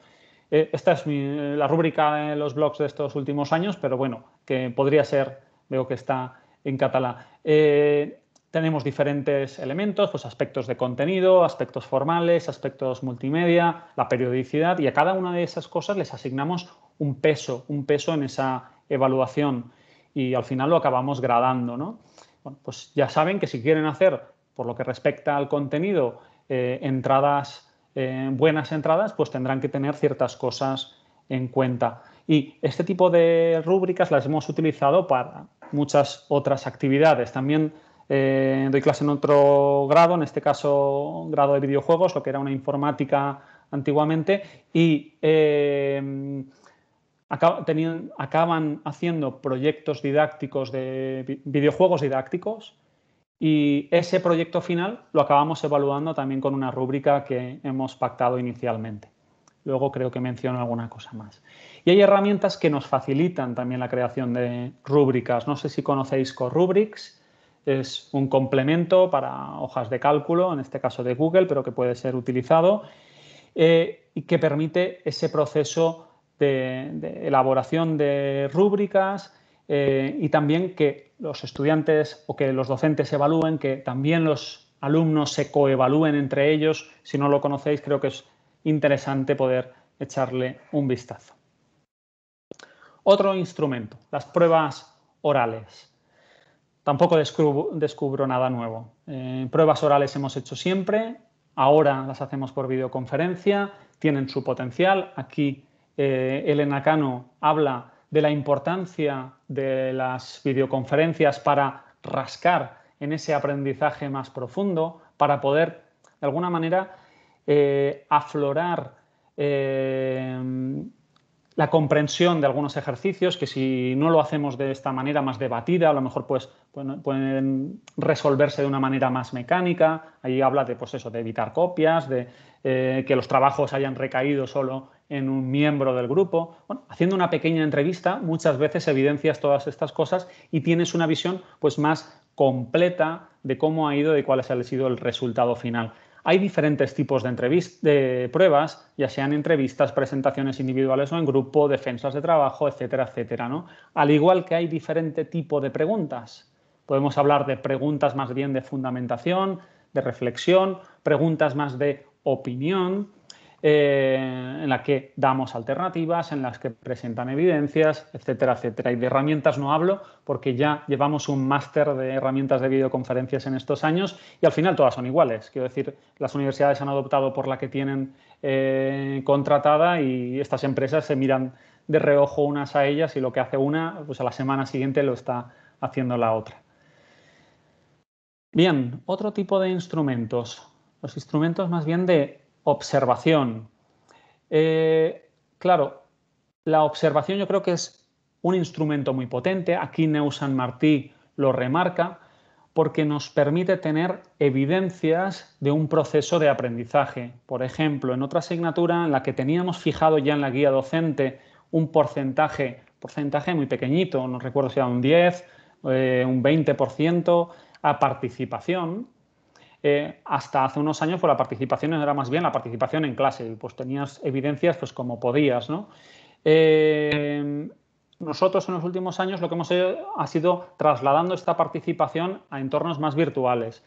S2: Eh, esta es eh, la rúbrica de los blogs de estos últimos años, pero bueno, que podría ser, veo que está en catalán. Eh, tenemos diferentes elementos, pues aspectos de contenido, aspectos formales, aspectos multimedia, la periodicidad y a cada una de esas cosas les asignamos un peso, un peso en esa evaluación y al final lo acabamos gradando, ¿no? pues ya saben que si quieren hacer, por lo que respecta al contenido, eh, entradas, eh, buenas entradas, pues tendrán que tener ciertas cosas en cuenta. Y este tipo de rúbricas las hemos utilizado para muchas otras actividades. También eh, doy clase en otro grado, en este caso grado de videojuegos, lo que era una informática antiguamente, y acaban haciendo proyectos didácticos de videojuegos didácticos y ese proyecto final lo acabamos evaluando también con una rúbrica que hemos pactado inicialmente. Luego creo que menciono alguna cosa más. Y hay herramientas que nos facilitan también la creación de rúbricas. No sé si conocéis Corrubrics. es un complemento para hojas de cálculo, en este caso de Google, pero que puede ser utilizado eh, y que permite ese proceso de, elaboración de rúbricas eh, y también que los estudiantes o que los docentes evalúen, que también los alumnos se coevalúen entre ellos. Si no lo conocéis, creo que es interesante poder echarle un vistazo. Otro instrumento, las pruebas orales. Tampoco descubro, nada nuevo. Eh, pruebas orales hemos hecho siempre, ahora las hacemos por videoconferencia, tienen su potencial. Aquí eh, Elena Cano habla de la importancia de las videoconferencias para rascar en ese aprendizaje más profundo, para poder, de alguna manera, eh, aflorar eh, la comprensión de algunos ejercicios que si no lo hacemos de esta manera más debatida, a lo mejor pues, pueden resolverse de una manera más mecánica. Ahí habla de, pues de evitar copias, de que los trabajos hayan recaído solo en un miembro del grupo. haciendo una pequeña entrevista muchas veces evidencias todas estas cosas y tienes una visión pues más completa de cómo ha ido y cuál ha sido el resultado final. Hay diferentes tipos de, pruebas, ya sean entrevistas, presentaciones individuales o en grupo, defensas de trabajo, etcétera, etcétera. Al igual que hay diferente tipo de preguntas. Podemos hablar de preguntas más bien de fundamentación, de reflexión, preguntas más de opinión, eh, en la que damos alternativas, en las que presentan evidencias, etcétera, etcétera. Y de herramientas no hablo porque ya llevamos un máster de herramientas de videoconferencias en estos años y al final todas son iguales. Quiero decir, las universidades han adoptado por la que tienen eh, contratada y estas empresas se miran de reojo unas a ellas y lo que hace una, pues a la semana siguiente lo está haciendo la otra. Bien, otro tipo de instrumentos. Los instrumentos más bien de Observación. Eh, claro, la observación yo creo que es un instrumento muy potente. Aquí Neusan Martí lo remarca porque nos permite tener evidencias de un proceso de aprendizaje. Por ejemplo, en otra asignatura en la que teníamos fijado ya en la guía docente un porcentaje, porcentaje muy pequeñito, no recuerdo si era un 10, eh, un 20% a participación, eh, hasta hace unos años pues, la participación era más bien la participación en clase, ...y pues tenías evidencias pues, como podías. Eh, nosotros en los últimos años lo que hemos hecho ha sido trasladando esta participación a entornos más virtuales.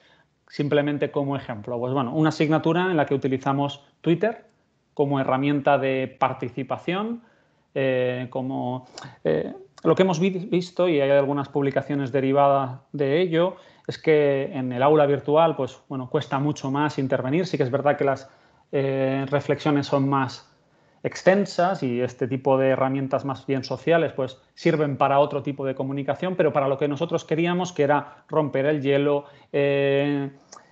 S2: Simplemente como ejemplo, pues bueno, una asignatura en la que utilizamos Twitter como herramienta de participación, eh, como lo que hemos visto, y hay algunas publicaciones derivadas de ello, es que en el aula virtual, pues bueno, cuesta mucho más intervenir. Sí que es verdad que las eh, reflexiones son más extensas y este tipo de herramientas más bien sociales, pues sirven para otro tipo de comunicación, pero para lo que nosotros queríamos, que era romper el hielo, eh,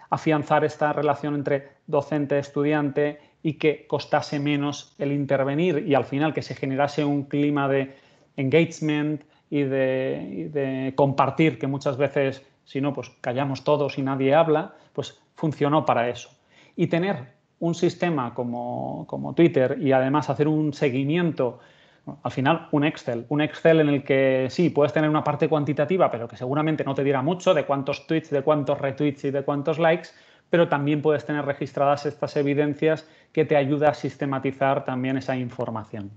S2: afianzar esta relación entre docente-estudiante y que costase menos el intervenir y al final que se generase un clima de engagement y de compartir que muchas veces si no, pues callamos todos y nadie habla, pues funcionó para eso. Y tener un sistema como, Twitter y además hacer un seguimiento al final un Excel, un Excel en el que sí, puedes tener una parte cuantitativa, pero que seguramente no te dirá mucho de cuántos tweets, de cuántos retweets y de cuántos likes, pero también puedes tener registradas estas evidencias que te ayuda a sistematizar también esa información.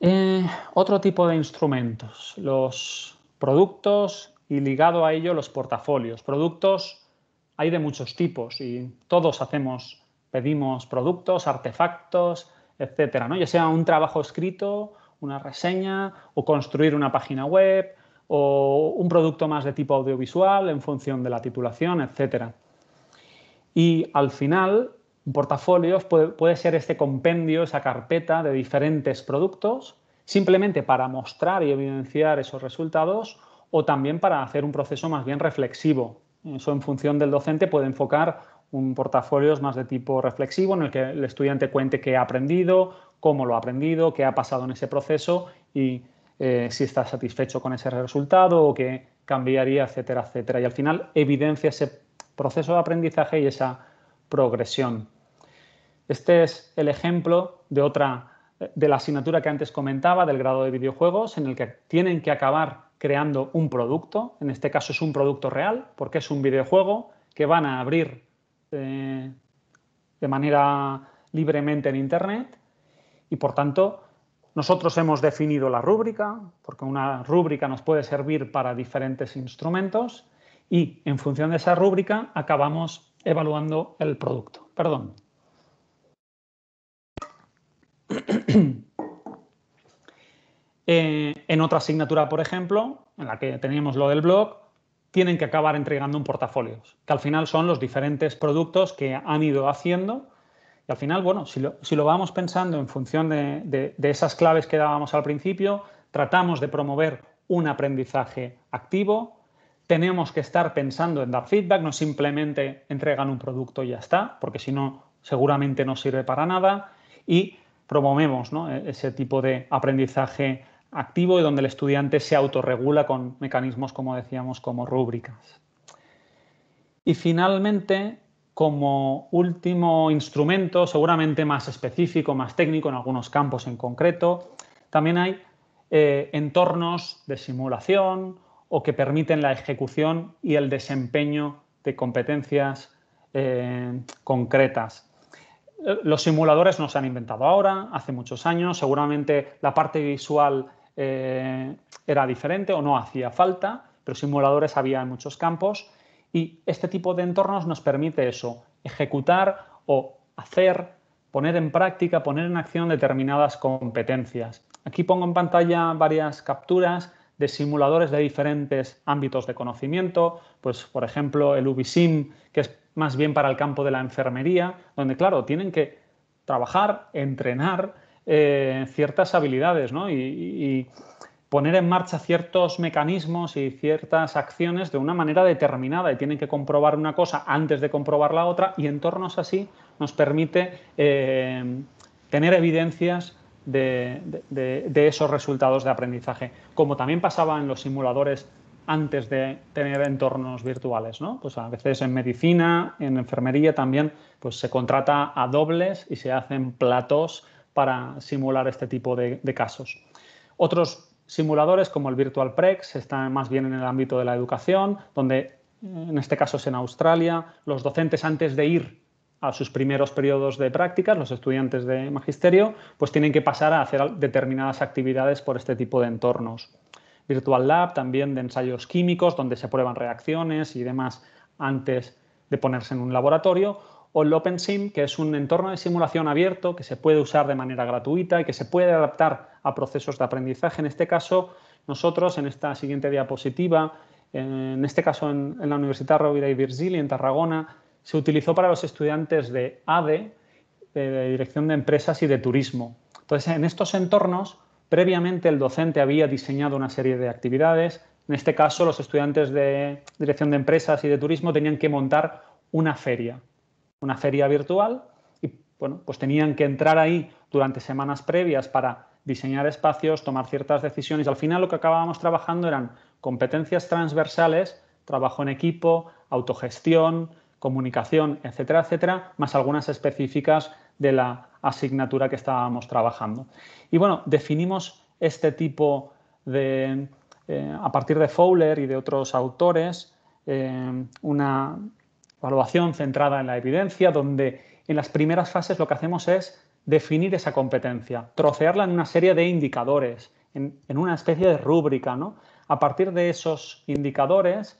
S2: Eh, otro tipo de instrumentos, los productos y ligado a ello los portafolios. Productos hay de muchos tipos y todos hacemos, pedimos productos, artefactos, etcétera, ¿no? Ya sea un trabajo escrito, una reseña o construir una página web o un producto más de tipo audiovisual en función de la titulación, etcétera. Y al final, un portafolio puede, puede ser este compendio, esa carpeta de diferentes productos simplemente para mostrar y evidenciar esos resultados o también para hacer un proceso más bien reflexivo. Eso en función del docente puede enfocar un portafolio más de tipo reflexivo en el que el estudiante cuente qué ha aprendido, cómo lo ha aprendido, qué ha pasado en ese proceso y eh, si está satisfecho con ese resultado o qué cambiaría, etcétera, etcétera. Y al final evidencia ese proceso de aprendizaje y esa progresión. Este es el ejemplo de otra de la asignatura que antes comentaba, del grado de videojuegos, en el que tienen que acabar creando un producto, en este caso es un producto real, porque es un videojuego que van a abrir eh, de manera libremente en Internet y por tanto nosotros hemos definido la rúbrica, porque una rúbrica nos puede servir para diferentes instrumentos y en función de esa rúbrica acabamos evaluando el producto. Perdón, eh, en otra asignatura, por ejemplo, en la que teníamos lo del blog, tienen que acabar entregando un portafolio, que al final son los diferentes productos que han ido haciendo. Y al final, bueno, si lo, vamos pensando en función de, de esas claves que dábamos al principio, tratamos de promover un aprendizaje activo, tenemos que estar pensando en dar feedback, no simplemente entregan un producto y ya está, porque si no, seguramente no sirve para nada. Y promovemos e-, ese tipo de aprendizaje activo y donde el estudiante se autorregula con mecanismos, como decíamos, como rúbricas. Y finalmente, como último instrumento, seguramente más específico, más técnico en algunos campos en concreto, también hay eh, entornos de simulación o que permiten la ejecución y el desempeño de competencias eh, concretas los simuladores no se han inventado ahora, hace muchos años, seguramente la parte visual eh, era diferente o no hacía falta, pero simuladores había en muchos campos y este tipo de entornos nos permite eso, ejecutar o hacer, poner en práctica, poner en acción determinadas competencias. Aquí pongo en pantalla varias capturas de simuladores de diferentes ámbitos de conocimiento, pues por ejemplo el Ubisim, que es más bien para el campo de la enfermería, donde, claro, tienen que trabajar, entrenar eh, ciertas habilidades y, poner en marcha ciertos mecanismos y ciertas acciones de una manera determinada y tienen que comprobar una cosa antes de comprobar la otra y entornos así nos permite eh, tener evidencias de, de, esos resultados de aprendizaje, como también pasaba en los simuladores antes de tener entornos virtuales, Pues a veces en medicina, en enfermería también, pues se contrata a dobles y se hacen platos para simular este tipo de, casos. Otros simuladores como el Virtual Prex están más bien en el ámbito de la educación, donde en este caso es en Australia, los docentes antes de ir a sus primeros periodos de prácticas, los estudiantes de magisterio, pues tienen que pasar a hacer determinadas actividades por este tipo de entornos. Virtual Lab, también de ensayos químicos, donde se prueban reacciones y demás antes de ponerse en un laboratorio, o el OpenSim, que es un entorno de simulación abierto que se puede usar de manera gratuita y que se puede adaptar a procesos de aprendizaje. En este caso, nosotros, en esta siguiente diapositiva, en este caso en, la Universidad Rovira y Virgili, en Tarragona, se utilizó para los estudiantes de ADE, de Dirección de Empresas y de Turismo. Entonces, en estos entornos Previamente el docente había diseñado una serie de actividades. En este caso, los estudiantes de dirección de empresas y de turismo tenían que montar una feria, una feria virtual, y bueno, pues tenían que entrar ahí durante semanas previas para diseñar espacios, tomar ciertas decisiones. Al final lo que acabábamos trabajando eran competencias transversales, trabajo en equipo, autogestión, comunicación, etcétera, etcétera, más algunas específicas de la asignatura que estábamos trabajando. Y bueno, definimos este tipo de, eh, a partir de Fowler y de otros autores, eh, una evaluación centrada en la evidencia, donde en las primeras fases lo que hacemos es definir esa competencia, trocearla en una serie de indicadores, en, en una especie de rúbrica. ¿no? A partir de esos indicadores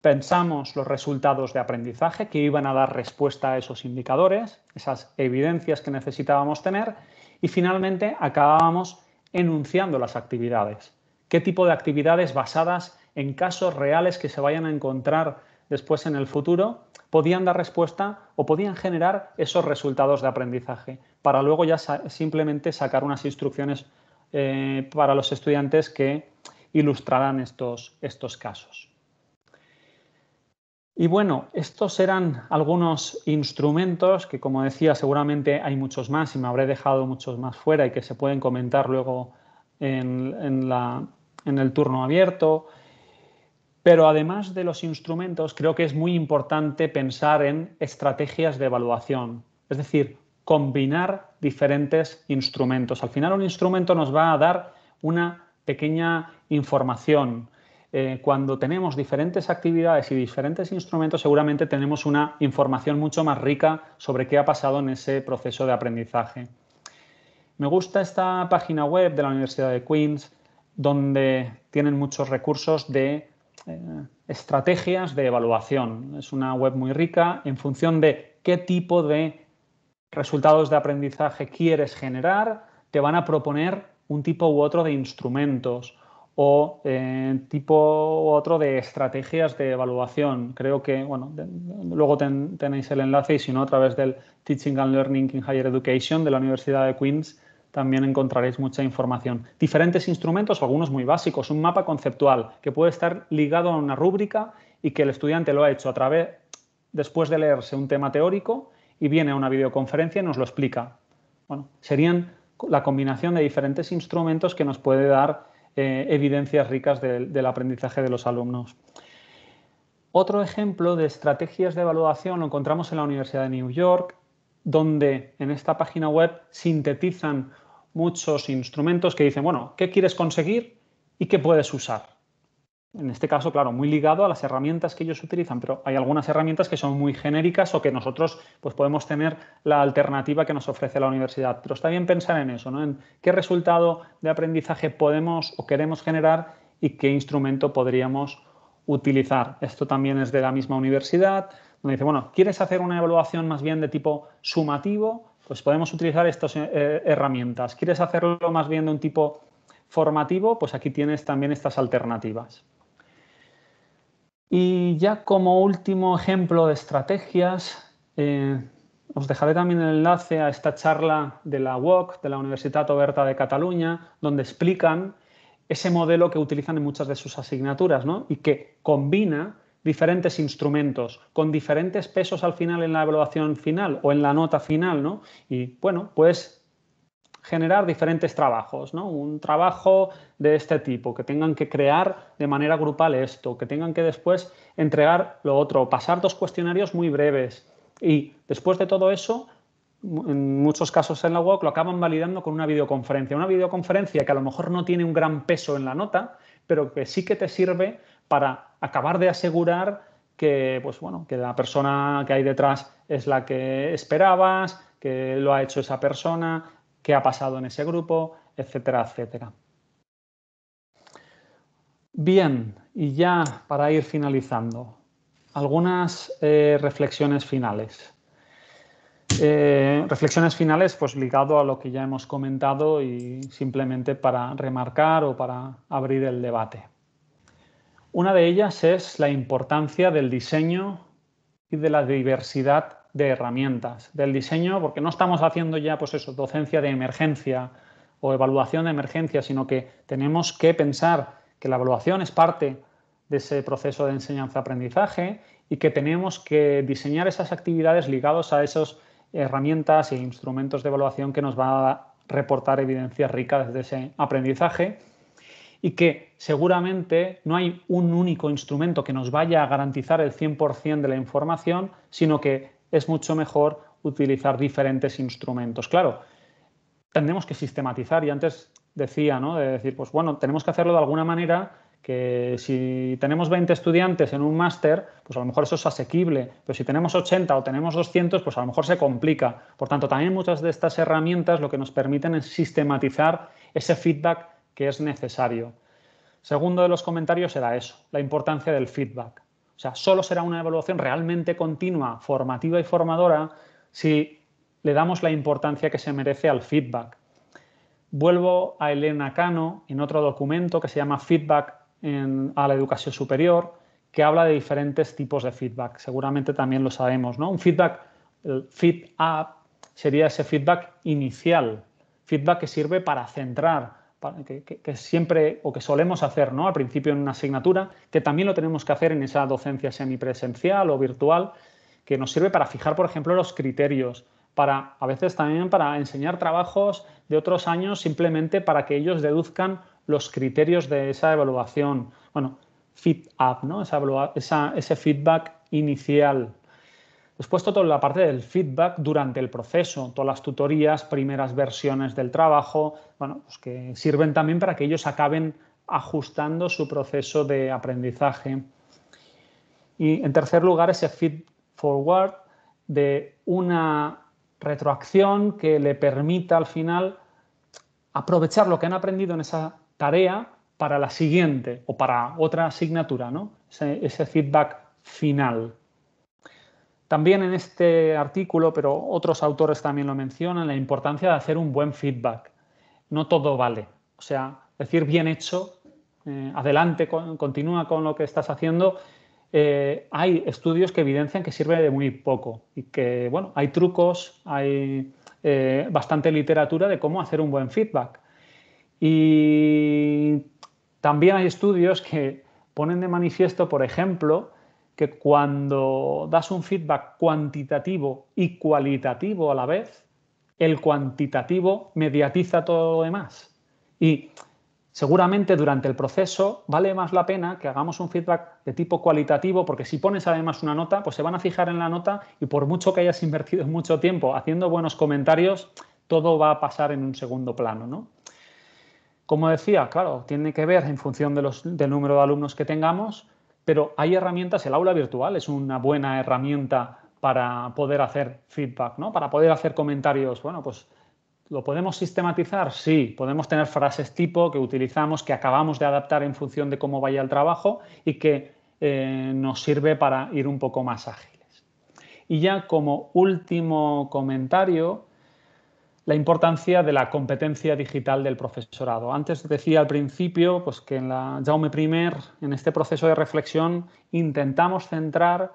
S2: Pensamos los resultados de aprendizaje que iban a dar respuesta a esos indicadores, esas evidencias que necesitábamos tener y finalmente acabábamos enunciando las actividades. ¿Qué tipo de actividades basadas en casos reales que se vayan a encontrar después en el futuro podían dar respuesta o podían generar esos resultados de aprendizaje para luego ya simplemente sacar unas instrucciones eh, para los estudiantes que ilustrarán estos casos. Y bueno, estos eran algunos instrumentos que, como decía, seguramente hay muchos más y me habré dejado muchos más fuera y que se pueden comentar luego en, en el turno abierto. Pero además de los instrumentos, creo que es muy importante pensar en estrategias de evaluación, es decir, combinar diferentes instrumentos. Al final un instrumento nos va a dar una pequeña información, eh, cuando tenemos diferentes actividades y diferentes instrumentos, seguramente tenemos una información mucho más rica sobre qué ha pasado en ese proceso de aprendizaje. Me gusta esta página web de la Universidad de Queens, donde tienen muchos recursos de eh, estrategias de evaluación. Es una web muy rica en función de qué tipo de resultados de aprendizaje quieres generar, te van a proponer un tipo u otro de instrumentos o tipo eh, tipo otro de estrategias de evaluación. Creo que, bueno, luego tenéis el enlace y si no, a través del Teaching and Learning in Higher Education de la Universidad de Queens también encontraréis mucha información. Diferentes instrumentos, algunos muy básicos, un mapa conceptual que puede estar ligado a una rúbrica y que el estudiante lo ha hecho a través, después de leerse un tema teórico y viene a una videoconferencia y nos lo explica. Bueno, serían la combinación de diferentes instrumentos que nos puede dar eh, evidencias ricas del aprendizaje de los alumnos. Otro ejemplo de estrategias de evaluación lo encontramos en la Universidad de New York, donde en esta página web sintetizan muchos instrumentos que dicen, bueno, ¿qué quieres conseguir y qué puedes usar? en este caso, claro, muy ligado a las herramientas que ellos utilizan, pero hay algunas herramientas que son muy genéricas o que nosotros pues, podemos tener la alternativa que nos ofrece la universidad. Pero está bien pensar en eso, ¿no? En qué resultado de aprendizaje podemos o queremos generar y qué instrumento podríamos utilizar. Esto también es de la misma universidad, donde dice, bueno, ¿quieres hacer una evaluación más bien de tipo sumativo? Pues podemos utilizar estas eh, herramientas. ¿Quieres hacerlo más bien de un tipo formativo? Pues aquí tienes también estas alternativas. Y ya como último ejemplo de estrategias, eh, os dejaré también el enlace a esta charla de la UOC, de la Universitat Oberta de Cataluña, donde explican ese modelo que utilizan en muchas de sus asignaturas ¿no? y que combina diferentes instrumentos con diferentes pesos al final en la evaluación final o en la nota final. ¿no? Y bueno, pues generar diferentes trabajos, Un trabajo de este tipo, que tengan que crear de manera grupal esto, que tengan que después entregar lo otro, pasar dos cuestionarios muy breves y después de todo eso, en muchos casos en la UOC lo acaban validando con una videoconferencia, una videoconferencia que a lo mejor no tiene un gran peso en la nota, pero que sí que te sirve para acabar de asegurar que, pues bueno, que la persona que hay detrás es la que esperabas, que lo ha hecho esa persona, qué ha pasado en ese grupo, etcétera, etcétera. Bien, y ya para ir finalizando, algunas eh, reflexiones finales. Eh, reflexiones finales, pues ligado a lo que ya hemos comentado y simplemente para remarcar o para abrir el debate. Una de ellas es la importancia del diseño y de la diversidad de herramientas del diseño, porque no estamos haciendo ya, pues eso, docencia de emergencia o evaluación de emergencia, sino que tenemos que pensar que la evaluación es parte de ese proceso de enseñanza-aprendizaje y que tenemos que diseñar esas actividades ligadas a esas herramientas e instrumentos de evaluación que nos van a reportar evidencias ricas de ese aprendizaje y que seguramente no hay un único instrumento que nos vaya a garantizar el 100% de la información, sino que es mucho mejor utilizar diferentes instrumentos. Claro, tendremos que sistematizar y antes decía, ¿no? De decir, pues bueno, tenemos que hacerlo de alguna manera que si tenemos 20 estudiantes en un máster, pues a lo mejor eso es asequible, pero si tenemos 80 o tenemos 200, pues a lo mejor se complica. Por tanto, también muchas de estas herramientas lo que nos permiten es sistematizar ese feedback que es necesario. Segundo de los comentarios era eso, la importancia del feedback. O sea, solo será una evaluación realmente continua, formativa y formadora si le damos la importancia que se merece al feedback. Vuelvo a Elena Cano en otro documento que se llama Feedback a la Educación Superior, que habla de diferentes tipos de feedback. Seguramente también lo sabemos, ¿no? Un feedback, el feed up, sería ese feedback inicial, feedback que sirve para centrar, que, siempre o que solemos hacer ¿no? al principio en una asignatura, que también lo tenemos que hacer en esa docencia semipresencial o virtual, que nos sirve para fijar, por ejemplo, los criterios, para a veces también para enseñar trabajos de otros años simplemente para que ellos deduzcan los criterios de esa evaluación. Bueno, feed up, ¿no? Esa, esa, ese feedback inicial. Después pues toda la parte del feedback durante el proceso, todas las tutorías, primeras versiones del trabajo, bueno, pues que sirven también para que ellos acaben ajustando su proceso de aprendizaje. Y en tercer lugar, ese feed forward de una retroacción que le permita al final aprovechar lo que han aprendido en esa tarea para la siguiente o para otra asignatura, ¿no? ese, ese feedback final. También en este artículo, pero otros autores también lo mencionan, la importancia de hacer un buen feedback. No todo vale. O sea, decir bien hecho, eh, adelante, continúa con lo que estás haciendo. Eh, hay estudios que evidencian que sirve de muy poco y que, bueno, hay trucos, hay eh, bastante literatura de cómo hacer un buen feedback. Y también hay estudios que ponen de manifiesto, por ejemplo, que cuando das un feedback cuantitativo y cualitativo a la vez, el cuantitativo mediatiza todo lo demás. Y seguramente durante el proceso vale más la pena que hagamos un feedback de tipo cualitativo, porque si pones además una nota, pues se van a fijar en la nota y por mucho que hayas invertido mucho tiempo haciendo buenos comentarios, todo va a pasar en un segundo plano, ¿no? Como decía, claro, tiene que ver en función del número de alumnos que tengamos, pero hay herramientas, el aula virtual es una buena herramienta para poder hacer feedback, ¿no? Para poder hacer comentarios, bueno, pues ¿Lo podemos sistematizar? Sí, podemos tener frases tipo que utilizamos, que acabamos de adaptar en función de cómo vaya el trabajo y que eh, nos sirve para ir un poco más ágiles. Y ya como último comentario, la importancia de la competencia digital del profesorado. Antes decía al principio pues, que en la Jaume I, en este proceso de reflexión, intentamos centrar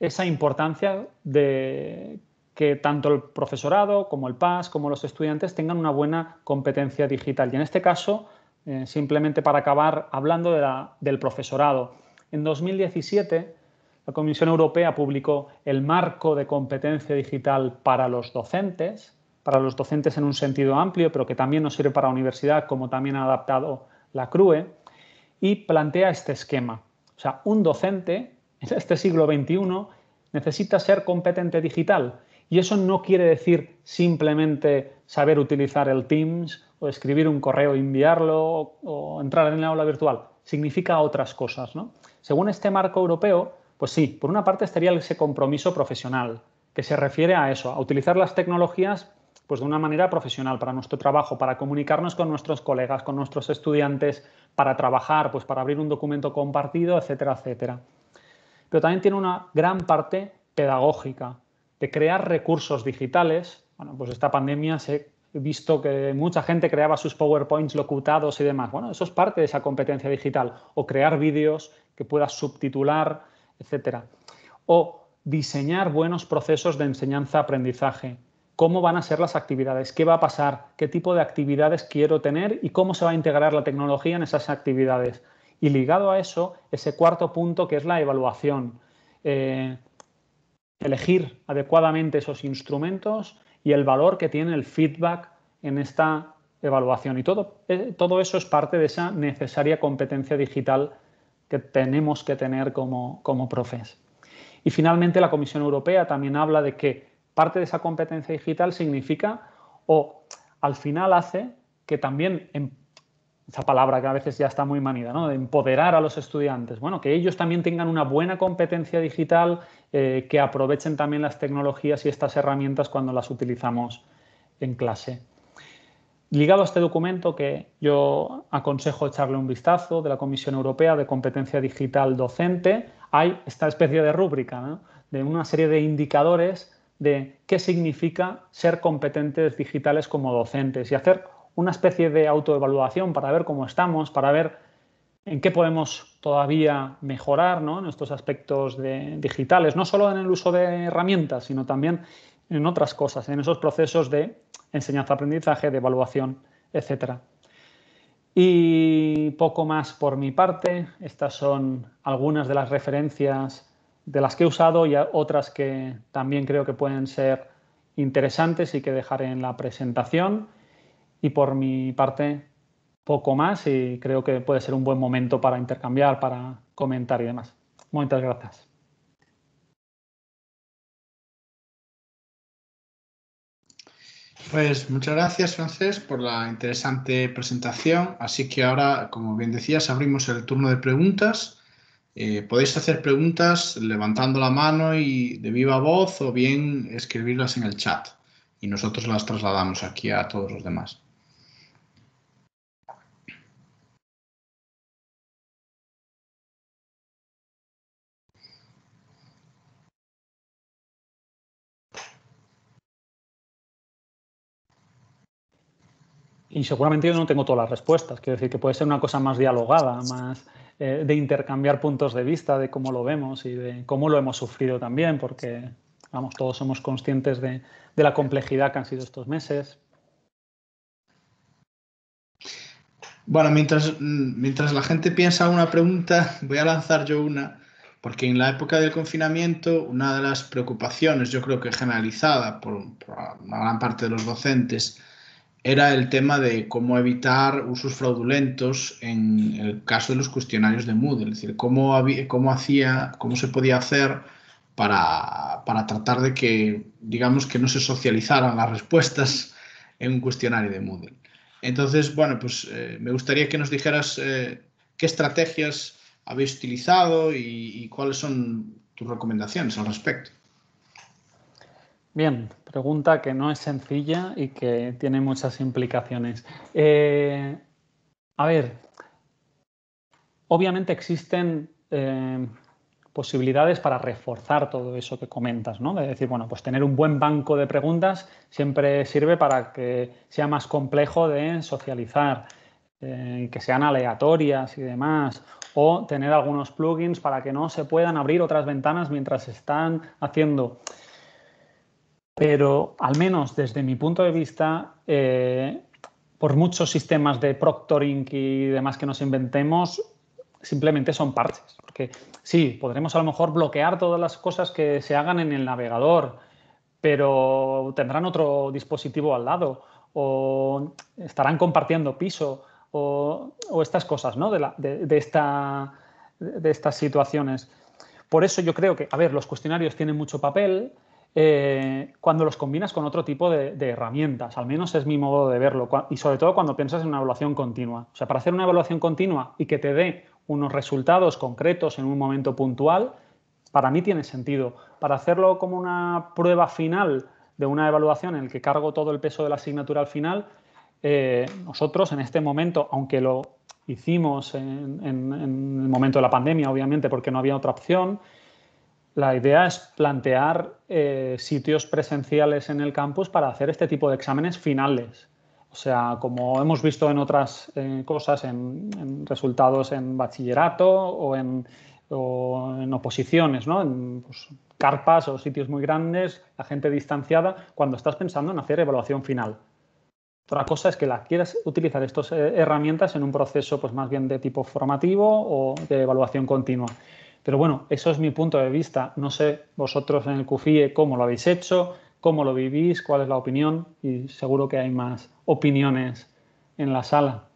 S2: esa importancia de que tanto el profesorado como el PAS, como los estudiantes tengan una buena competencia digital. Y en este caso, eh, simplemente para acabar hablando del profesorado, en 2017 la Comisión Europea publicó el marco de competencia digital para los docentes, para los docentes en un sentido amplio, pero que también nos sirve para la universidad, como también ha adaptado la CRUE, y plantea este esquema. O sea, un docente en este siglo XXI necesita ser competente digital. Y eso no quiere decir simplemente saber utilizar el Teams o escribir un correo y enviarlo o, entrar en la aula virtual. Significa otras cosas. ¿no? Según este marco europeo, pues sí, por una parte estaría ese compromiso profesional, que se refiere a eso, a utilizar las tecnologías pues de una manera profesional para nuestro trabajo, para comunicarnos con nuestros colegas, con nuestros estudiantes, para trabajar, pues para abrir un documento compartido, etcétera, etcétera. Pero también tiene una gran parte pedagógica, de crear recursos digitales. Bueno, pues esta pandemia se ha visto que mucha gente creaba sus PowerPoints locutados y demás. Bueno, eso es parte de esa competencia digital. O crear vídeos que puedas subtitular, etcétera. O diseñar buenos procesos de enseñanza-aprendizaje cómo van a ser las actividades, qué va a pasar, qué tipo de actividades quiero tener y cómo se va a integrar la tecnología en esas actividades. Y ligado a eso, ese cuarto punto que es la evaluación. Eh, elegir adecuadamente esos instrumentos y el valor que tiene el feedback en esta evaluación. Y todo, eh, todo eso es parte de esa necesaria competencia digital que tenemos que tener como, como profes. Y finalmente la Comisión Europea también habla de que parte de esa competencia digital significa o al final hace que también, esa palabra que a veces ya está muy manida, ¿no? De empoderar a los estudiantes, bueno, que ellos también tengan una buena competencia digital, eh, que aprovechen también las tecnologías y estas herramientas cuando las utilizamos en clase. Ligado a este documento que yo aconsejo echarle un vistazo de la Comisión Europea de Competencia Digital Docente, hay esta especie de rúbrica, de una serie de indicadores de qué significa ser competentes digitales como docentes y hacer una especie de autoevaluación para ver cómo estamos, para ver en qué podemos todavía mejorar en estos aspectos digitales, no solo en el uso de herramientas, sino también en otras cosas, en esos procesos de enseñanza-aprendizaje, de evaluación, etc. Y poco más por mi parte, estas son algunas de las referencias de las que he usado y otras que también creo que pueden ser interesantes y que dejaré en la presentación. Y por mi parte, poco más y creo que puede ser un buen momento para intercambiar, para comentar y demás. Muchas gracias.
S1: Pues muchas gracias, Francés, por la interesante presentación. Así que ahora, como bien decías, abrimos el turno de preguntas. Eh, podéis hacer preguntas levantando la mano y de viva voz o bien escribirlas en el chat y
S2: nosotros las trasladamos aquí a todos los demás. Y seguramente yo no tengo todas las respuestas, quiero decir que puede ser una cosa más dialogada, más... Eh, de intercambiar puntos de vista de cómo lo vemos y de cómo lo hemos sufrido también, porque vamos, todos somos conscientes de, la complejidad que han sido estos meses.
S1: Bueno, mientras, la gente piensa una pregunta, voy a lanzar yo una, porque en la época del confinamiento, una de las preocupaciones, yo creo que generalizada por una gran parte de los docentes, era el tema de cómo evitar usos fraudulentos en el caso de los cuestionarios de Moodle, es decir, cómo, cómo, hacía, cómo se podía hacer para, tratar de que, digamos, que no se socializaran las respuestas en un cuestionario de Moodle. Entonces, bueno, pues eh, me gustaría que nos dijeras eh, qué estrategias habéis utilizado y cuáles son tus recomendaciones al respecto.
S2: Bien, pregunta que no es sencilla y que tiene muchas implicaciones. Eh, a ver, obviamente existen eh, posibilidades para reforzar todo eso que comentas, ¿no? De decir, bueno, pues tener un buen banco de preguntas siempre sirve para que sea más complejo de socializar, eh, que sean aleatorias y demás, o tener algunos plugins para que no se puedan abrir otras ventanas mientras están haciendo. Pero al menos desde mi punto de vista, eh, por muchos sistemas de proctoring y demás que nos inventemos, simplemente son parches. Porque sí, podremos a lo mejor bloquear todas las cosas que se hagan en el navegador, pero tendrán otro dispositivo al lado o estarán compartiendo piso o, estas cosas, ¿no? De, esta, de estas situaciones. Por eso yo creo que, a ver, los cuestionarios tienen mucho papel, eh, cuando los combinas con otro tipo de, herramientas, al menos es mi modo de verlo, y sobre todo cuando piensas en una evaluación continua. O sea, para hacer una evaluación continua y que te dé unos resultados concretos en un momento puntual, para mí tiene sentido. Para hacerlo como una prueba final de una evaluación en la que cargo todo el peso de la asignatura al final, eh, nosotros en este momento, aunque lo hicimos en, el momento de la pandemia, obviamente, porque no había otra opción, la idea es plantear eh, sitios presenciales en el campus para hacer este tipo de exámenes finales. O sea, como hemos visto en otras eh, cosas, en, resultados en bachillerato o en, oposiciones, ¿no? En pues, carpas o sitios muy grandes, la gente distanciada, cuando estás pensando en hacer evaluación final. Otra cosa es que la quieras utilizar estas eh, herramientas en un proceso pues, más bien de tipo formativo o de evaluación continua. Pero bueno, eso es mi punto de vista. No sé vosotros en el CUFIE cómo lo habéis hecho, cómo lo vivís, cuál es la opinión y seguro que hay más opiniones en la sala.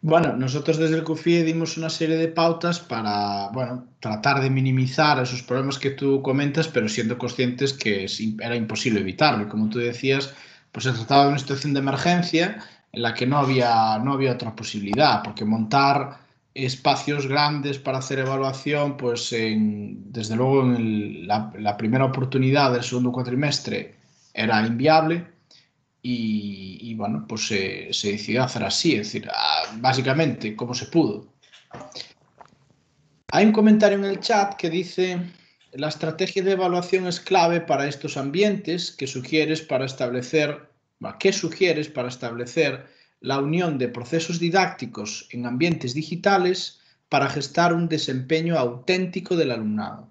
S2: Bueno, nosotros desde el CUFIE dimos una serie de pautas
S1: para, tratar de minimizar esos problemas que tú comentas, pero siendo conscientes que era imposible evitarlo. Como tú decías, pues se trataba de una situación de emergencia en la que no había, no había otra posibilidad, porque montar espacios grandes para hacer evaluación, pues desde luego en la, primera oportunidad del segundo cuatrimestre era inviable y, bueno, pues se, se, decidió hacer así, es decir, básicamente como se pudo. Hay un comentario en el chat que dice, la estrategia de evaluación es clave para estos ambientes que sugieres para establecer ¿Qué sugieres para establecer la unión de procesos didácticos en ambientes digitales para gestar un desempeño auténtico del alumnado?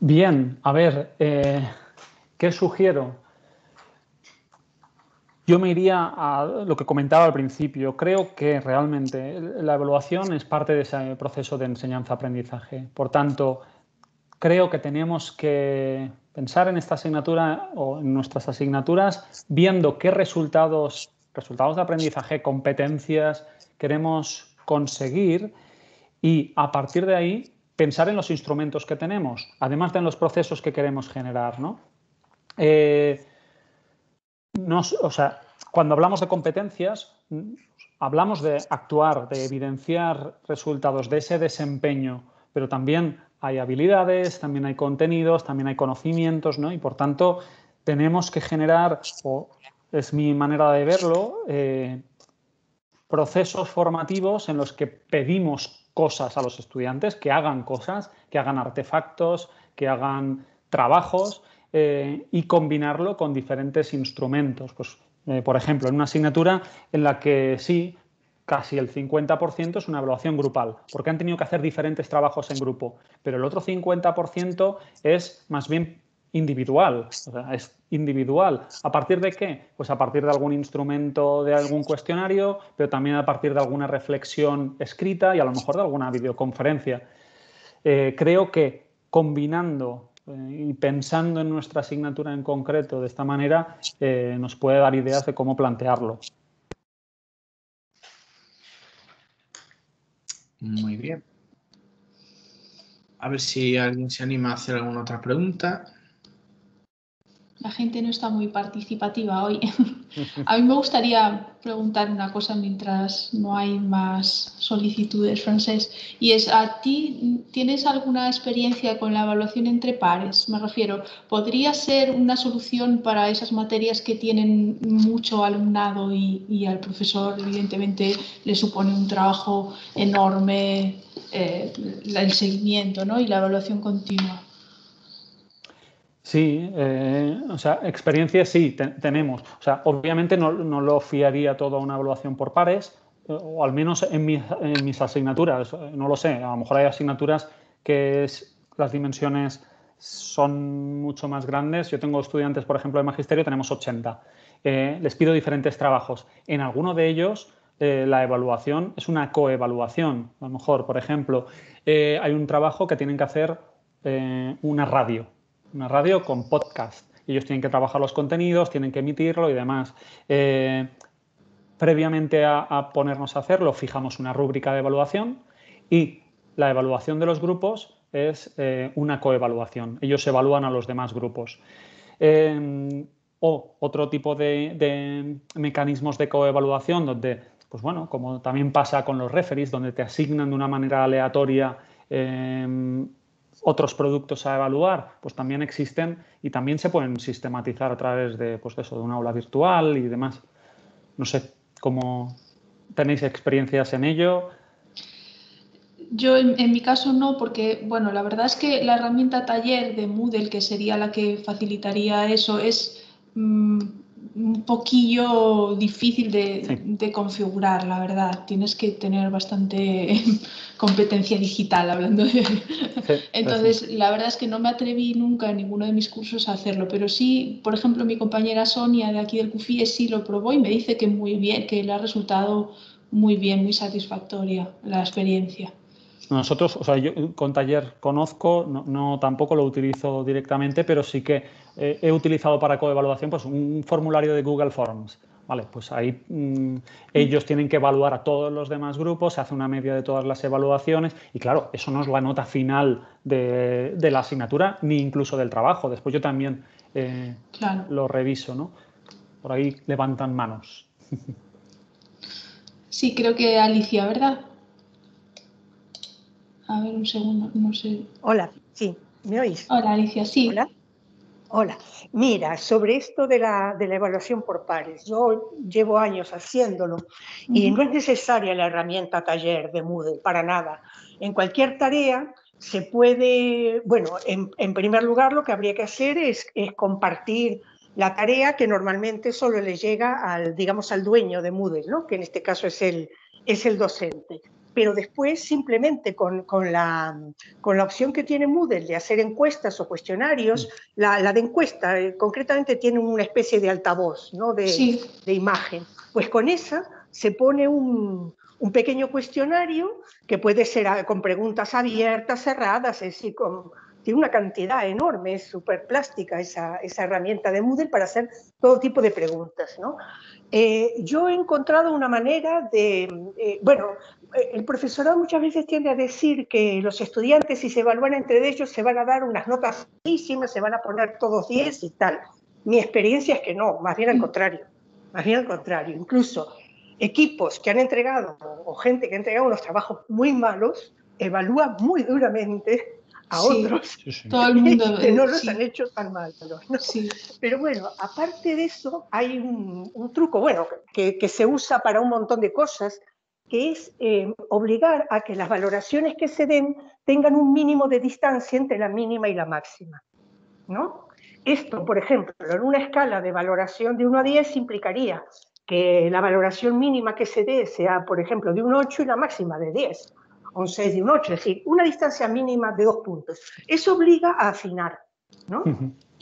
S2: Bien, a ver, eh, ¿qué sugiero? Yo me iría a lo que comentaba al principio. Creo que realmente la evaluación es parte de ese proceso de enseñanza-aprendizaje. Por tanto, creo que tenemos que pensar en esta asignatura o en nuestras asignaturas viendo qué resultados, resultados de aprendizaje, competencias queremos conseguir y a partir de ahí pensar en los instrumentos que tenemos, además de en los procesos que queremos generar. Eh, sea, cuando hablamos de competencias, hablamos de actuar, de evidenciar resultados de ese desempeño, pero también hay habilidades, también hay contenidos, también hay conocimientos, ¿no? Y por tanto, tenemos que generar, o es mi manera de verlo, eh, procesos formativos en los que pedimos cosas a los estudiantes, que hagan cosas, que hagan artefactos, que hagan trabajos eh, y combinarlo con diferentes instrumentos. Pues, eh, por ejemplo, en una asignatura en la que sí, casi el 50% es una evaluación grupal, porque han tenido que hacer diferentes trabajos en grupo, pero el otro 50% es más bien individual, es individual. ¿A partir de qué? Pues a partir de algún instrumento, de algún cuestionario, pero también a partir de alguna reflexión escrita y a lo mejor de alguna videoconferencia. Eh, creo que combinando eh, y pensando en nuestra asignatura en concreto de esta manera, eh, nos puede dar ideas de cómo plantearlo.
S1: Muy bien. A ver si alguien se anima a hacer alguna otra pregunta.
S3: La gente no está muy participativa hoy.
S1: a
S3: mí me gustaría preguntar una cosa mientras no hay más solicitudes, Francés. Y es, ¿a ti tienes alguna experiencia con la evaluación entre pares? Me refiero, ¿podría ser una solución para esas materias que tienen mucho alumnado y, al profesor evidentemente le supone un trabajo enorme eh, el seguimiento ¿no? y la evaluación continua?
S2: Sí, eh, o sea, experiencia sí tenemos. O sea, obviamente no, lo fiaría todo a una evaluación por pares, o al menos en mis, asignaturas, no lo sé. A lo mejor hay asignaturas que las dimensiones son mucho más grandes. Yo tengo estudiantes, por ejemplo, de magisterio, tenemos 80. Eh, les pido diferentes trabajos. En alguno de ellos, eh, la evaluación es una coevaluación. A lo mejor, por ejemplo, hay un trabajo que tienen que hacer una radio una radio con podcast. Ellos tienen que trabajar los contenidos, tienen que emitirlo y demás. Eh, previamente a, ponernos a hacerlo, fijamos una rúbrica de evaluación y la evaluación de los grupos es eh, una coevaluación. Ellos evalúan a los demás grupos. Eh, o otro tipo de, mecanismos de coevaluación donde, pues bueno, como también pasa con los referees, donde te asignan de una manera aleatoria otros productos a evaluar, pues también existen y también se pueden sistematizar a través de, pues de una aula virtual y demás. No sé cómo tenéis experiencias en ello.
S3: Yo en, mi caso no, porque bueno, la verdad es que la herramienta taller de Moodle, que sería la que facilitaría eso, es mm, un poquillo difícil de, configurar, la verdad. Tienes que tener bastante competencia digital hablando de... Pues Entonces, la verdad es que no me atreví nunca en ninguno de mis cursos a hacerlo, pero sí, por ejemplo, mi compañera Sonia de aquí del CUFIE sí lo probó y me dice que muy bien, que le ha resultado muy bien, muy satisfactoria la experiencia.
S2: Nosotros, o sea, yo con taller conozco, no, tampoco lo utilizo directamente, pero sí que eh, he utilizado para coevaluación pues, un formulario de Google Forms. Vale, pues ahí mm, ellos tienen que evaluar a todos los demás grupos, se hace una media de todas las evaluaciones y claro, eso no es la nota final de, la asignatura ni incluso del trabajo. Después yo también eh, lo reviso, ¿no? Por ahí levantan manos.
S3: Sí, creo que Alicia, ¿verdad? A ver, un segundo, no sé. Hola, sí, ¿me oís? Hola, Alicia, sí.
S4: Hola. Mira, sobre esto de la, de la evaluación por pares, yo llevo años haciéndolo y no es necesaria la herramienta taller de Moodle, para nada. En cualquier tarea se puede, bueno, en, primer lugar lo que habría que hacer es, es compartir la tarea que normalmente solo le llega al, digamos, al dueño de Moodle, que en este caso es el, es el docente pero después simplemente con, con, la, con, la, opción que tiene Moodle de hacer encuestas o cuestionarios, mm. la, la de encuesta eh, concretamente tiene una especie de altavoz, ¿no? de, de imagen. Pues con esa se pone un, un pequeño cuestionario que puede ser ah, con preguntas abiertas, cerradas, es decir, con, tiene una cantidad enorme, es súper plástica esa, esa, herramienta de Moodle para hacer todo tipo de preguntas. ¿no? Eh, yo he encontrado una manera de, eh, bueno, eh, el profesorado muchas veces tiende a decir que los estudiantes, si se evalúan entre ellos, se van a dar unas notas altísimas, se van a poner todos 10 y tal. Mi experiencia es que no, más bien al contrario. Más bien al contrario. Incluso equipos que han entregado o gente que ha entregado unos trabajos muy malos, evalúa muy duramente a otros que no los han hecho tan mal. Pero bueno, aparte de eso, hay un, truco bueno que, que se usa para un montón de cosas que es eh, obligar a que las valoraciones que se den tengan un mínimo de distancia entre la mínima y la máxima. ¿no? Esto, por ejemplo, en una escala de valoración de 1 a 10 implicaría que la valoración mínima que se dé sea, por ejemplo, de un 8 y la máxima de 10, un 6 y un 8, es decir, una distancia mínima de dos puntos. Eso obliga a afinar, ¿no?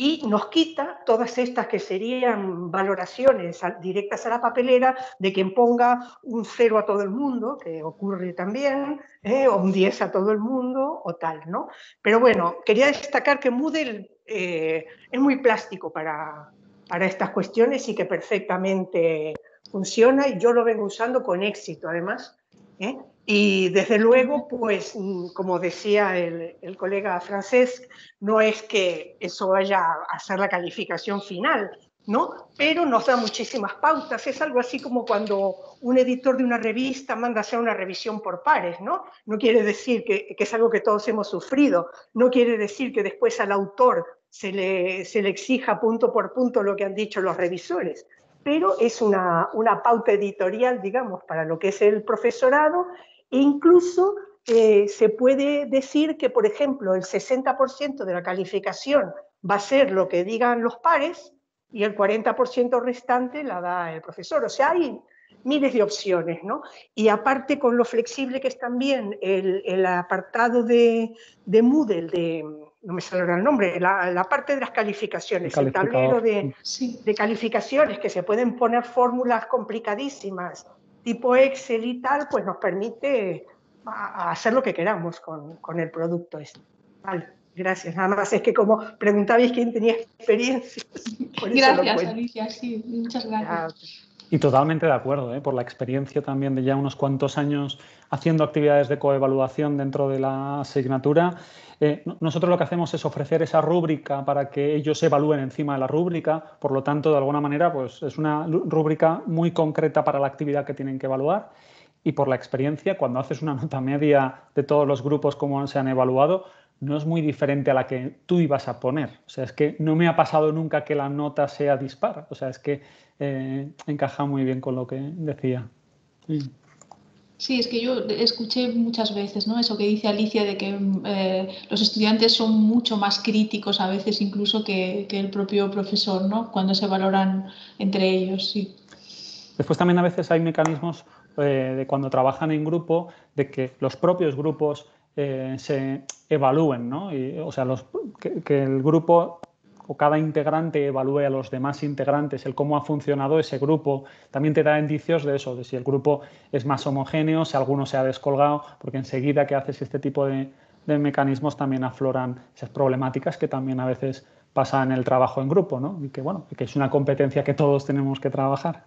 S4: y nos quita todas estas que serían valoraciones directas a la papelera de quien ponga un cero a todo el mundo, que ocurre también, ¿eh? o un 10 a todo el mundo, o tal, ¿no? Pero bueno, quería destacar que Moodle eh, es muy plástico para, para estas cuestiones y que perfectamente funciona y yo lo vengo usando con éxito, además, ¿eh? Y desde luego, pues, mm, como decía el, colega francés, no es que eso vaya a ser la calificación final, ¿no? Pero nos da muchísimas pautas. Es algo así como cuando un editor de una revista manda a hacer una revisión por pares, ¿no? No quiere decir que, es algo que todos hemos sufrido, no quiere decir que después al autor se le exija punto por punto lo que han dicho los revisores, pero es una, pauta editorial, digamos, para lo que es el profesorado, e incluso eh, se puede decir que, por ejemplo, el 60% de la calificación va a ser lo que digan los pares y el 40% restante la da el profesor. O sea, hay miles de opciones, ¿no? Y aparte con lo flexible que es también el, el apartado de, de Moodle, de, no me sale el nombre, la, parte de las calificaciones, el, tablero de, de, calificaciones que se pueden poner fórmulas complicadísimas, tipo Excel y tal, pues nos permite hacer lo que queramos con, el producto este. Vale, gracias. Nada más es que como preguntabais quién tenía experiencia. gracias, Alicia, sí, muchas gracias. Ah,
S2: y totalmente de acuerdo, ¿eh? por la experiencia también de ya unos cuantos años haciendo actividades de coevaluación dentro de la asignatura. Eh, nosotros lo que hacemos es ofrecer esa rúbrica para que ellos evalúen encima de la rúbrica, por lo tanto, de alguna manera, pues es una rúbrica muy concreta para la actividad que tienen que evaluar y por la experiencia, cuando haces una nota media de todos los grupos como se han evaluado, no es muy diferente a la que tú ibas a poner. O sea, es que no me ha pasado nunca que la nota sea dispara. O sea, es que eh, encaja muy bien con lo que decía.
S3: Sí. es que yo escuché muchas veces ¿no? eso que dice Alicia de que eh, los estudiantes son mucho más críticos a veces incluso que, el propio profesor, ¿no? cuando se valoran entre ellos.
S2: Después también a veces hay mecanismos eh, de cuando trabajan en grupo, de que los propios grupos se evalúen, ¿no? o sea, los, que el grupo o cada integrante evalúe a los demás integrantes, el cómo ha funcionado ese grupo, también te da indicios de eso, de si el grupo es más homogéneo, si alguno se ha descolgado, porque enseguida que haces este tipo de, mecanismos también afloran esas problemáticas que también a veces pasan en el trabajo en grupo, ¿no? Y que bueno, que es una competencia que todos tenemos que trabajar.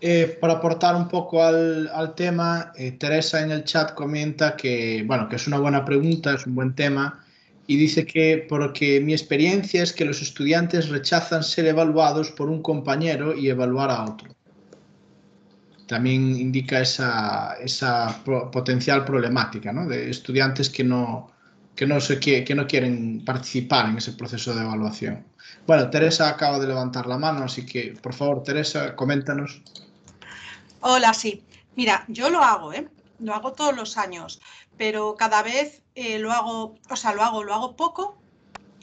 S2: Eh, para aportar un poco al, tema, eh,
S1: Teresa en el chat comenta que, bueno, que es una buena pregunta, es un buen tema, y dice que porque mi experiencia es que los estudiantes rechazan ser evaluados por un compañero y evaluar a otro. También indica esa, esa potencial problemática ¿no? de estudiantes que no, que, no que no quieren participar en ese proceso de evaluación. Bueno, Teresa acaba de levantar la mano, así que por favor, Teresa, coméntanos.
S5: Hola, sí. Mira, yo lo hago, ¿eh? lo hago todos los años, pero cada vez eh, lo hago, o sea, lo hago, lo hago poco,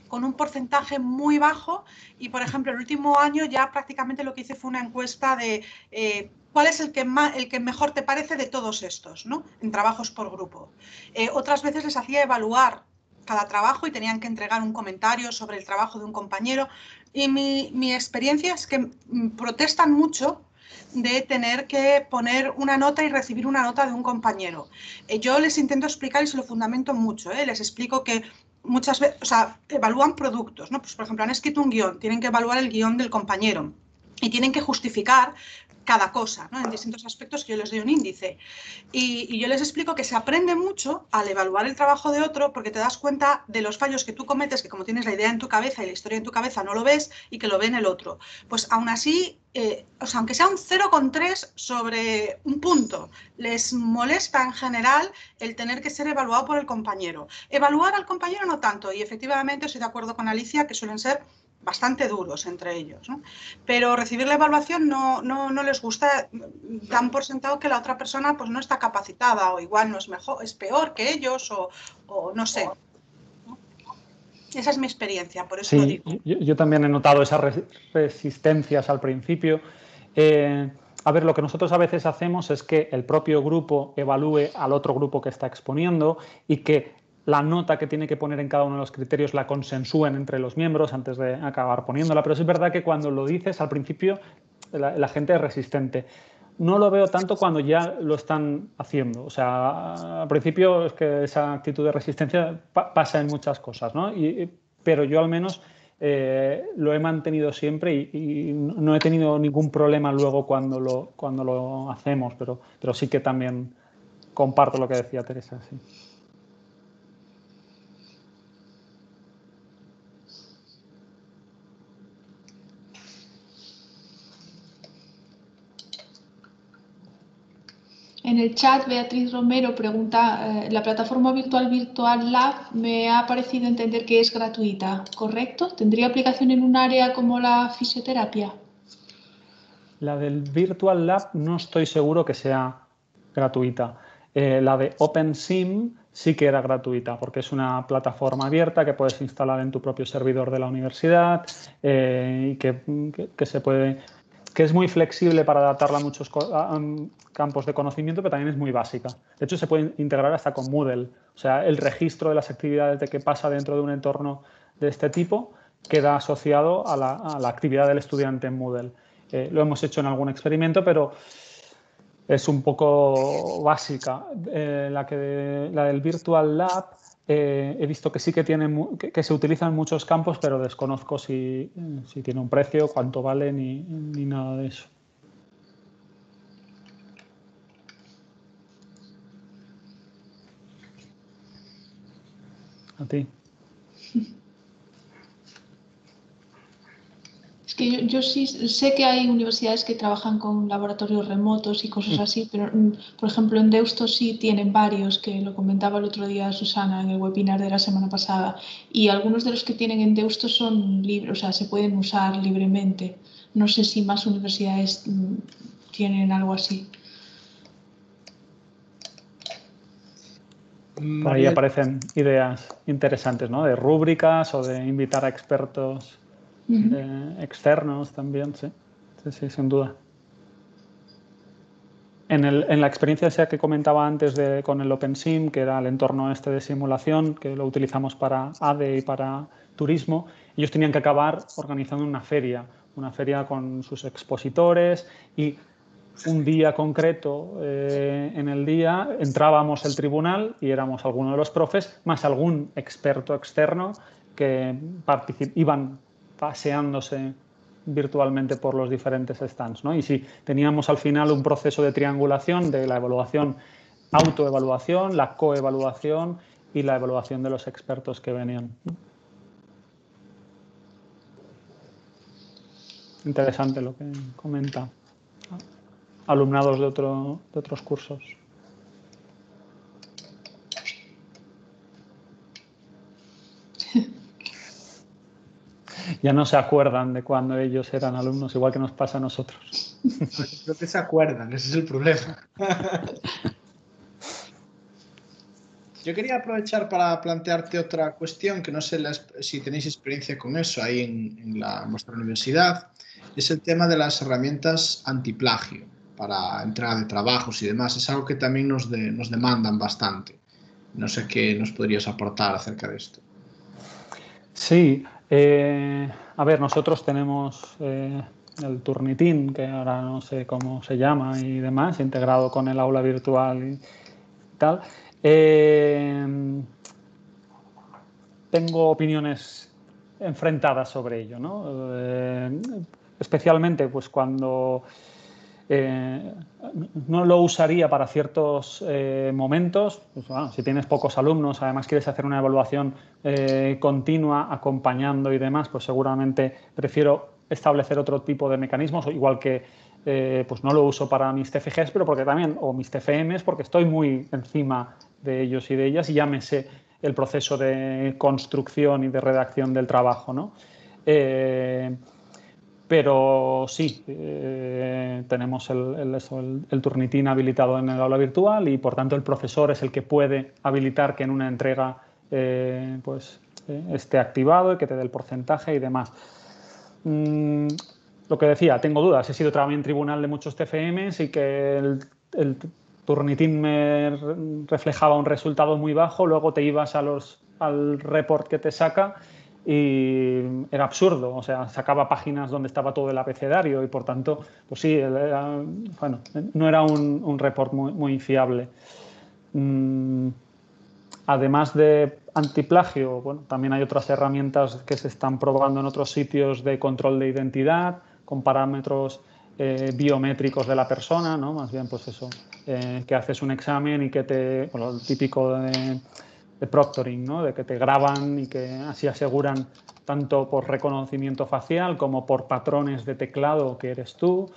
S5: con un porcentaje muy bajo y, por ejemplo, el último año ya prácticamente lo que hice fue una encuesta de eh, cuál es el que, el que mejor te parece de todos estos, ¿no? En trabajos por grupo. Eh, otras veces les hacía evaluar cada trabajo y tenían que entregar un comentario sobre el trabajo de un compañero. Y mi, mi experiencia es que mm, protestan mucho de tener que poner una nota y recibir una nota de un compañero. Eh, yo les intento explicar y se lo fundamento mucho, ¿eh? les explico que muchas veces, o sea, evalúan productos, ¿no? Pues, por ejemplo, han escrito un guión, tienen que evaluar el guión del compañero y tienen que justificar cada cosa, en distintos aspectos que yo les doy un índice. Y, yo les explico que se aprende mucho al evaluar el trabajo de otro porque te das cuenta de los fallos que tú cometes, que como tienes la idea en tu cabeza y la historia en tu cabeza no lo ves y que lo ve en el otro. Pues aún así, eh, sea, aunque sea un 0,3 sobre un punto, les molesta en general el tener que ser evaluado por el compañero. Evaluar al compañero no tanto y efectivamente estoy de acuerdo con Alicia que suelen ser bastante duros entre ellos. ¿no? Pero recibir la evaluación no, les gusta, tan por sentado que la otra persona pues, no está capacitada o igual no es mejor, es peor que ellos o, no sé. Esa es mi experiencia, por eso lo digo.
S2: Yo, también he notado esas resistencias al principio. Eh, a ver, lo que nosotros a veces hacemos es que el propio grupo evalúe al otro grupo que está exponiendo y que la nota que tiene que poner en cada uno de los criterios la consensúen entre los miembros antes de acabar poniéndola, pero es verdad que cuando lo dices al principio la, gente es resistente no lo veo tanto cuando ya lo están haciendo. O sea, al principio es que esa actitud de resistencia pasa en muchas cosas, ¿no? pero yo al menos eh, lo he mantenido siempre y, no he tenido ningún problema luego cuando lo, cuando lo hacemos, pero, pero sí que también comparto lo que decía Teresa.
S3: En el chat, Beatriz Romero pregunta, eh, la plataforma virtual Virtual Lab me ha parecido entender que es gratuita, ¿correcto? ¿Tendría aplicación en un área como la fisioterapia?
S2: La del Virtual Lab no estoy seguro que sea gratuita. Eh, la de OpenSim sí que era gratuita porque es una plataforma abierta que puedes instalar en tu propio servidor de la universidad eh, y que se puede que es muy flexible para adaptarla a muchos mm, campos de conocimiento, pero también es muy básica. De hecho, se puede integrar hasta con Moodle. O sea, el registro de las actividades de que pasa dentro de un entorno de este tipo queda asociado a la, actividad del estudiante en Moodle. Eh, lo hemos hecho en algún experimento, pero es un poco básica. Eh, la, que, la del Virtual Lab eh, he visto que sí que, tienen, que, se utilizan muchos campos, pero desconozco si, tiene un precio, cuánto vale, ni, ni nada de eso. A ti.
S3: yo, sé que hay universidades que trabajan con laboratorios remotos y cosas mm. así, pero mm, por ejemplo en Deusto sí tienen varios, que lo comentaba el otro día Susana en el webinar de la semana pasada, y algunos de los que tienen en Deusto son libres, o sea, se pueden usar libremente. No sé si más universidades mm, tienen algo así.
S2: Por ahí aparecen ideas interesantes, ¿no? De rúbricas o de invitar a expertos. Eh, externos también, sí. Sí, sin duda. En, el, en, la experiencia que comentaba antes de, con el OpenSim, que era el entorno este de simulación, que lo utilizamos para ADE y para turismo, ellos tenían que acabar organizando una feria, una feria con sus expositores y un día concreto eh, en el día entrábamos el tribunal y éramos alguno de los profes, más algún experto externo que iban paseándose virtualmente por los diferentes stands. ¿no? Y si teníamos al final un proceso de triangulación de la evaluación, autoevaluación, la coevaluación y la evaluación de los expertos que venían. Interesante lo que comenta alumnados de otros cursos. ya no se acuerdan de cuando ellos eran alumnos, igual que nos pasa a nosotros.
S1: No te se acuerdan, ese es el problema. Yo quería aprovechar para plantearte otra cuestión, que no sé si tenéis experiencia con eso ahí en, la, vuestra universidad, es el tema de las herramientas antiplagio para entrega de trabajos y demás. Es algo que también nos, nos demandan bastante. No sé qué nos podrías aportar acerca de esto.
S2: Sí, eh, a ver, nosotros tenemos eh, el Turnitin, que ahora no sé cómo se llama y demás, integrado con el aula virtual y tal. Eh, tengo opiniones enfrentadas sobre ello, ¿no? especialmente pues cuando eh, no lo usaría para ciertos eh, momentos. Pues, ah, si tienes pocos alumnos, además quieres hacer una evaluación eh, continua, acompañando y demás, pues seguramente prefiero establecer otro tipo de mecanismos, igual que pues no lo uso para mis TFGs, pero porque también, o mis TFMs, porque estoy muy encima de ellos y de ellas y ya me sé el proceso de construcción y de redacción del trabajo. ¿no? Pero sí, eh, tenemos el, turnitín habilitado en el aula virtual y por tanto el profesor es el que puede habilitar que en una entrega eh, pues, eh, esté activado y que te dé el porcentaje y demás. Mm, lo que decía, tengo dudas. He sido también tribunal de muchos TFMs y que el, turnitín me reflejaba un resultado muy bajo. Luego te ibas al report que te saca y era absurdo, o sea, sacaba páginas donde estaba todo el abecedario y por tanto, pues sí, bueno, no era un, report muy, muy fiable. Mm, además de antiplagio, bueno, también hay otras herramientas que se están probando en otros sitios de control de identidad con parámetros eh, biométricos de la persona, ¿no? Más bien, pues eso, eh, que haces un examen y que te, bueno, el típico... de de proctoring, de que te graban y que así aseguran tanto por reconocimiento facial como por patrones de teclado que eres tú.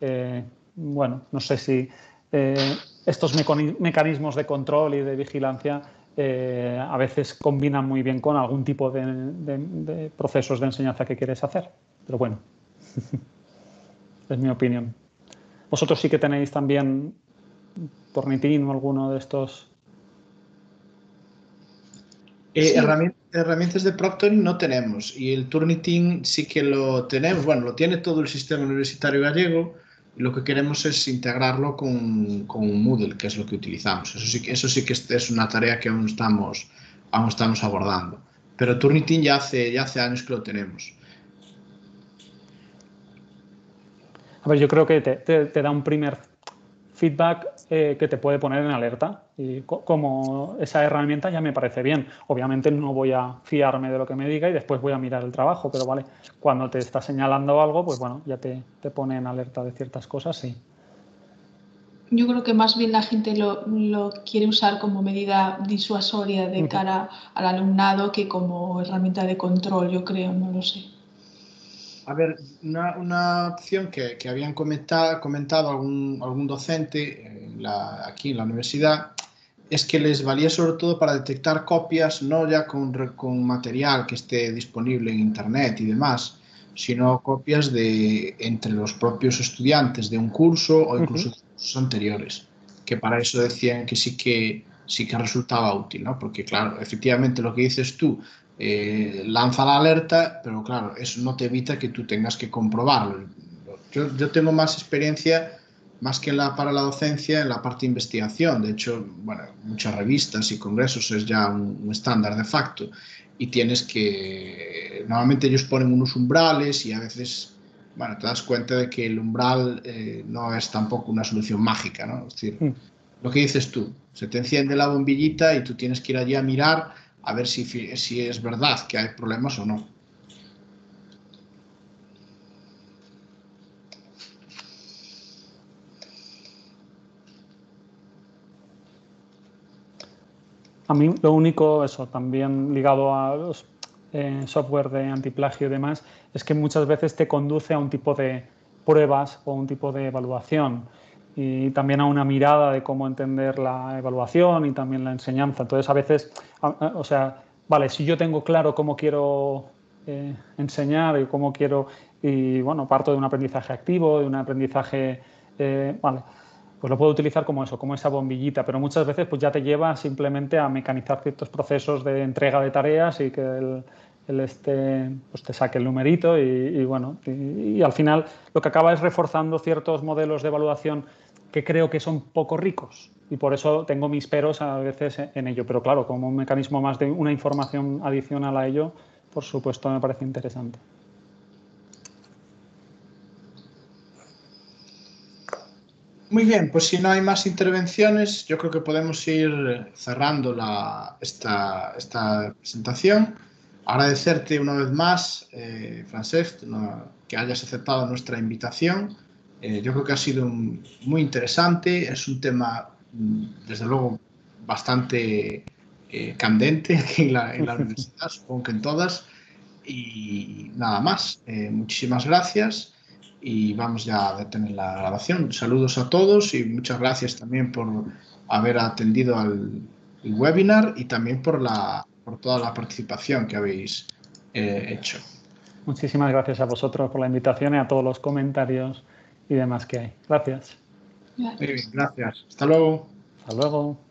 S2: Eh, bueno, no sé si eh, estos mecanismos de control y de vigilancia eh, a veces combinan muy bien con algún tipo de, procesos de enseñanza que quieres hacer. Pero bueno, es mi opinión. Vosotros sí que tenéis también por o alguno de estos eh, herramientas, de
S1: proctoring no tenemos y el Turnitin sí que lo tenemos. Bueno, lo tiene todo el sistema universitario gallego y lo que queremos es integrarlo con, con Moodle, que es lo que utilizamos. Eso sí, eso sí que es una tarea que aún estamos, estamos abordando. Pero Turnitin ya hace, ya hace años que lo tenemos.
S2: A ver, yo creo que te da un primer feedback eh, que te puede poner en alerta. Y como esa herramienta ya me parece bien. Obviamente no voy a fiarme de lo que me diga y después voy a mirar el trabajo, pero vale, cuando te está señalando algo, pues bueno, ya te, pone en alerta de ciertas cosas, sí.
S3: Yo creo que más bien la gente lo, lo quiere usar como medida disuasoria de cara al alumnado que como herramienta de control, yo creo, no lo sé.
S1: A ver, una, opción que, habían comentado, comentado algún, algún docente eh, aquí en la universidad es que les valía sobre todo para detectar copias, no ya con, material que esté disponible en Internet y demás, sino copias de entre los propios estudiantes de un curso o incluso de cursos anteriores, que para eso decían que sí que sí que resultaba útil, ¿no? Porque claro, efectivamente lo que dices tú, eh, lanza la alerta, pero claro, eso no te evita que tú tengas que comprobarlo. Yo, tengo más experiencia, más que la, para la docencia, en la parte de investigación. De hecho, muchas revistas y congresos es ya un, estándar de facto. Y tienes que, normalmente ellos ponen unos umbrales y a veces bueno, te das cuenta de que el umbral eh, no es tampoco una solución mágica, ¿no? Es decir, mm. lo que dices tú, se te enciende la bombillita y tú tienes que ir allí a mirar a ver si, si es verdad que hay problemas o no.
S2: A mí lo único, eso, también ligado a los eh, software de antiplagio y demás, es que muchas veces te conduce a un tipo de pruebas o un tipo de evaluación y también a una mirada de cómo entender la evaluación y también la enseñanza. Entonces, a veces, o sea, vale, si yo tengo claro cómo quiero eh, enseñar y cómo quiero, y bueno, parto de un aprendizaje activo, de un aprendizaje, eh, vale, pues lo puedo utilizar como eso, como esa bombillita, pero muchas veces pues ya te lleva simplemente a mecanizar ciertos procesos de entrega de tareas y que el, este, pues te saque el numerito y, bueno, y al final lo que acaba es reforzando ciertos modelos de evaluación que creo que son poco ricos. Y por eso tengo mis peros a veces en ello. Pero claro, como un mecanismo más de una información adicional a ello, por supuesto me parece interesante.
S1: Muy bien, pues si no hay más intervenciones, yo creo que podemos ir cerrando esta, esta, presentación. Agradecerte una vez más, eh, Francesc, que hayas aceptado nuestra invitación eh, yo creo que ha sido muy interesante, es un tema, mm, desde luego, bastante eh, candente aquí en la, en universidad, supongo que en todas. Y nada más, eh, muchísimas gracias y vamos ya a detener la grabación. Saludos a todos y muchas gracias también por haber atendido al el webinar y también por, la, por toda la participación que habéis
S2: hecho. Muchísimas gracias a vosotros por la invitación y a todos los comentarios y demás que hay. Gracias. Muy bien, gracias. Hasta luego. Hasta luego.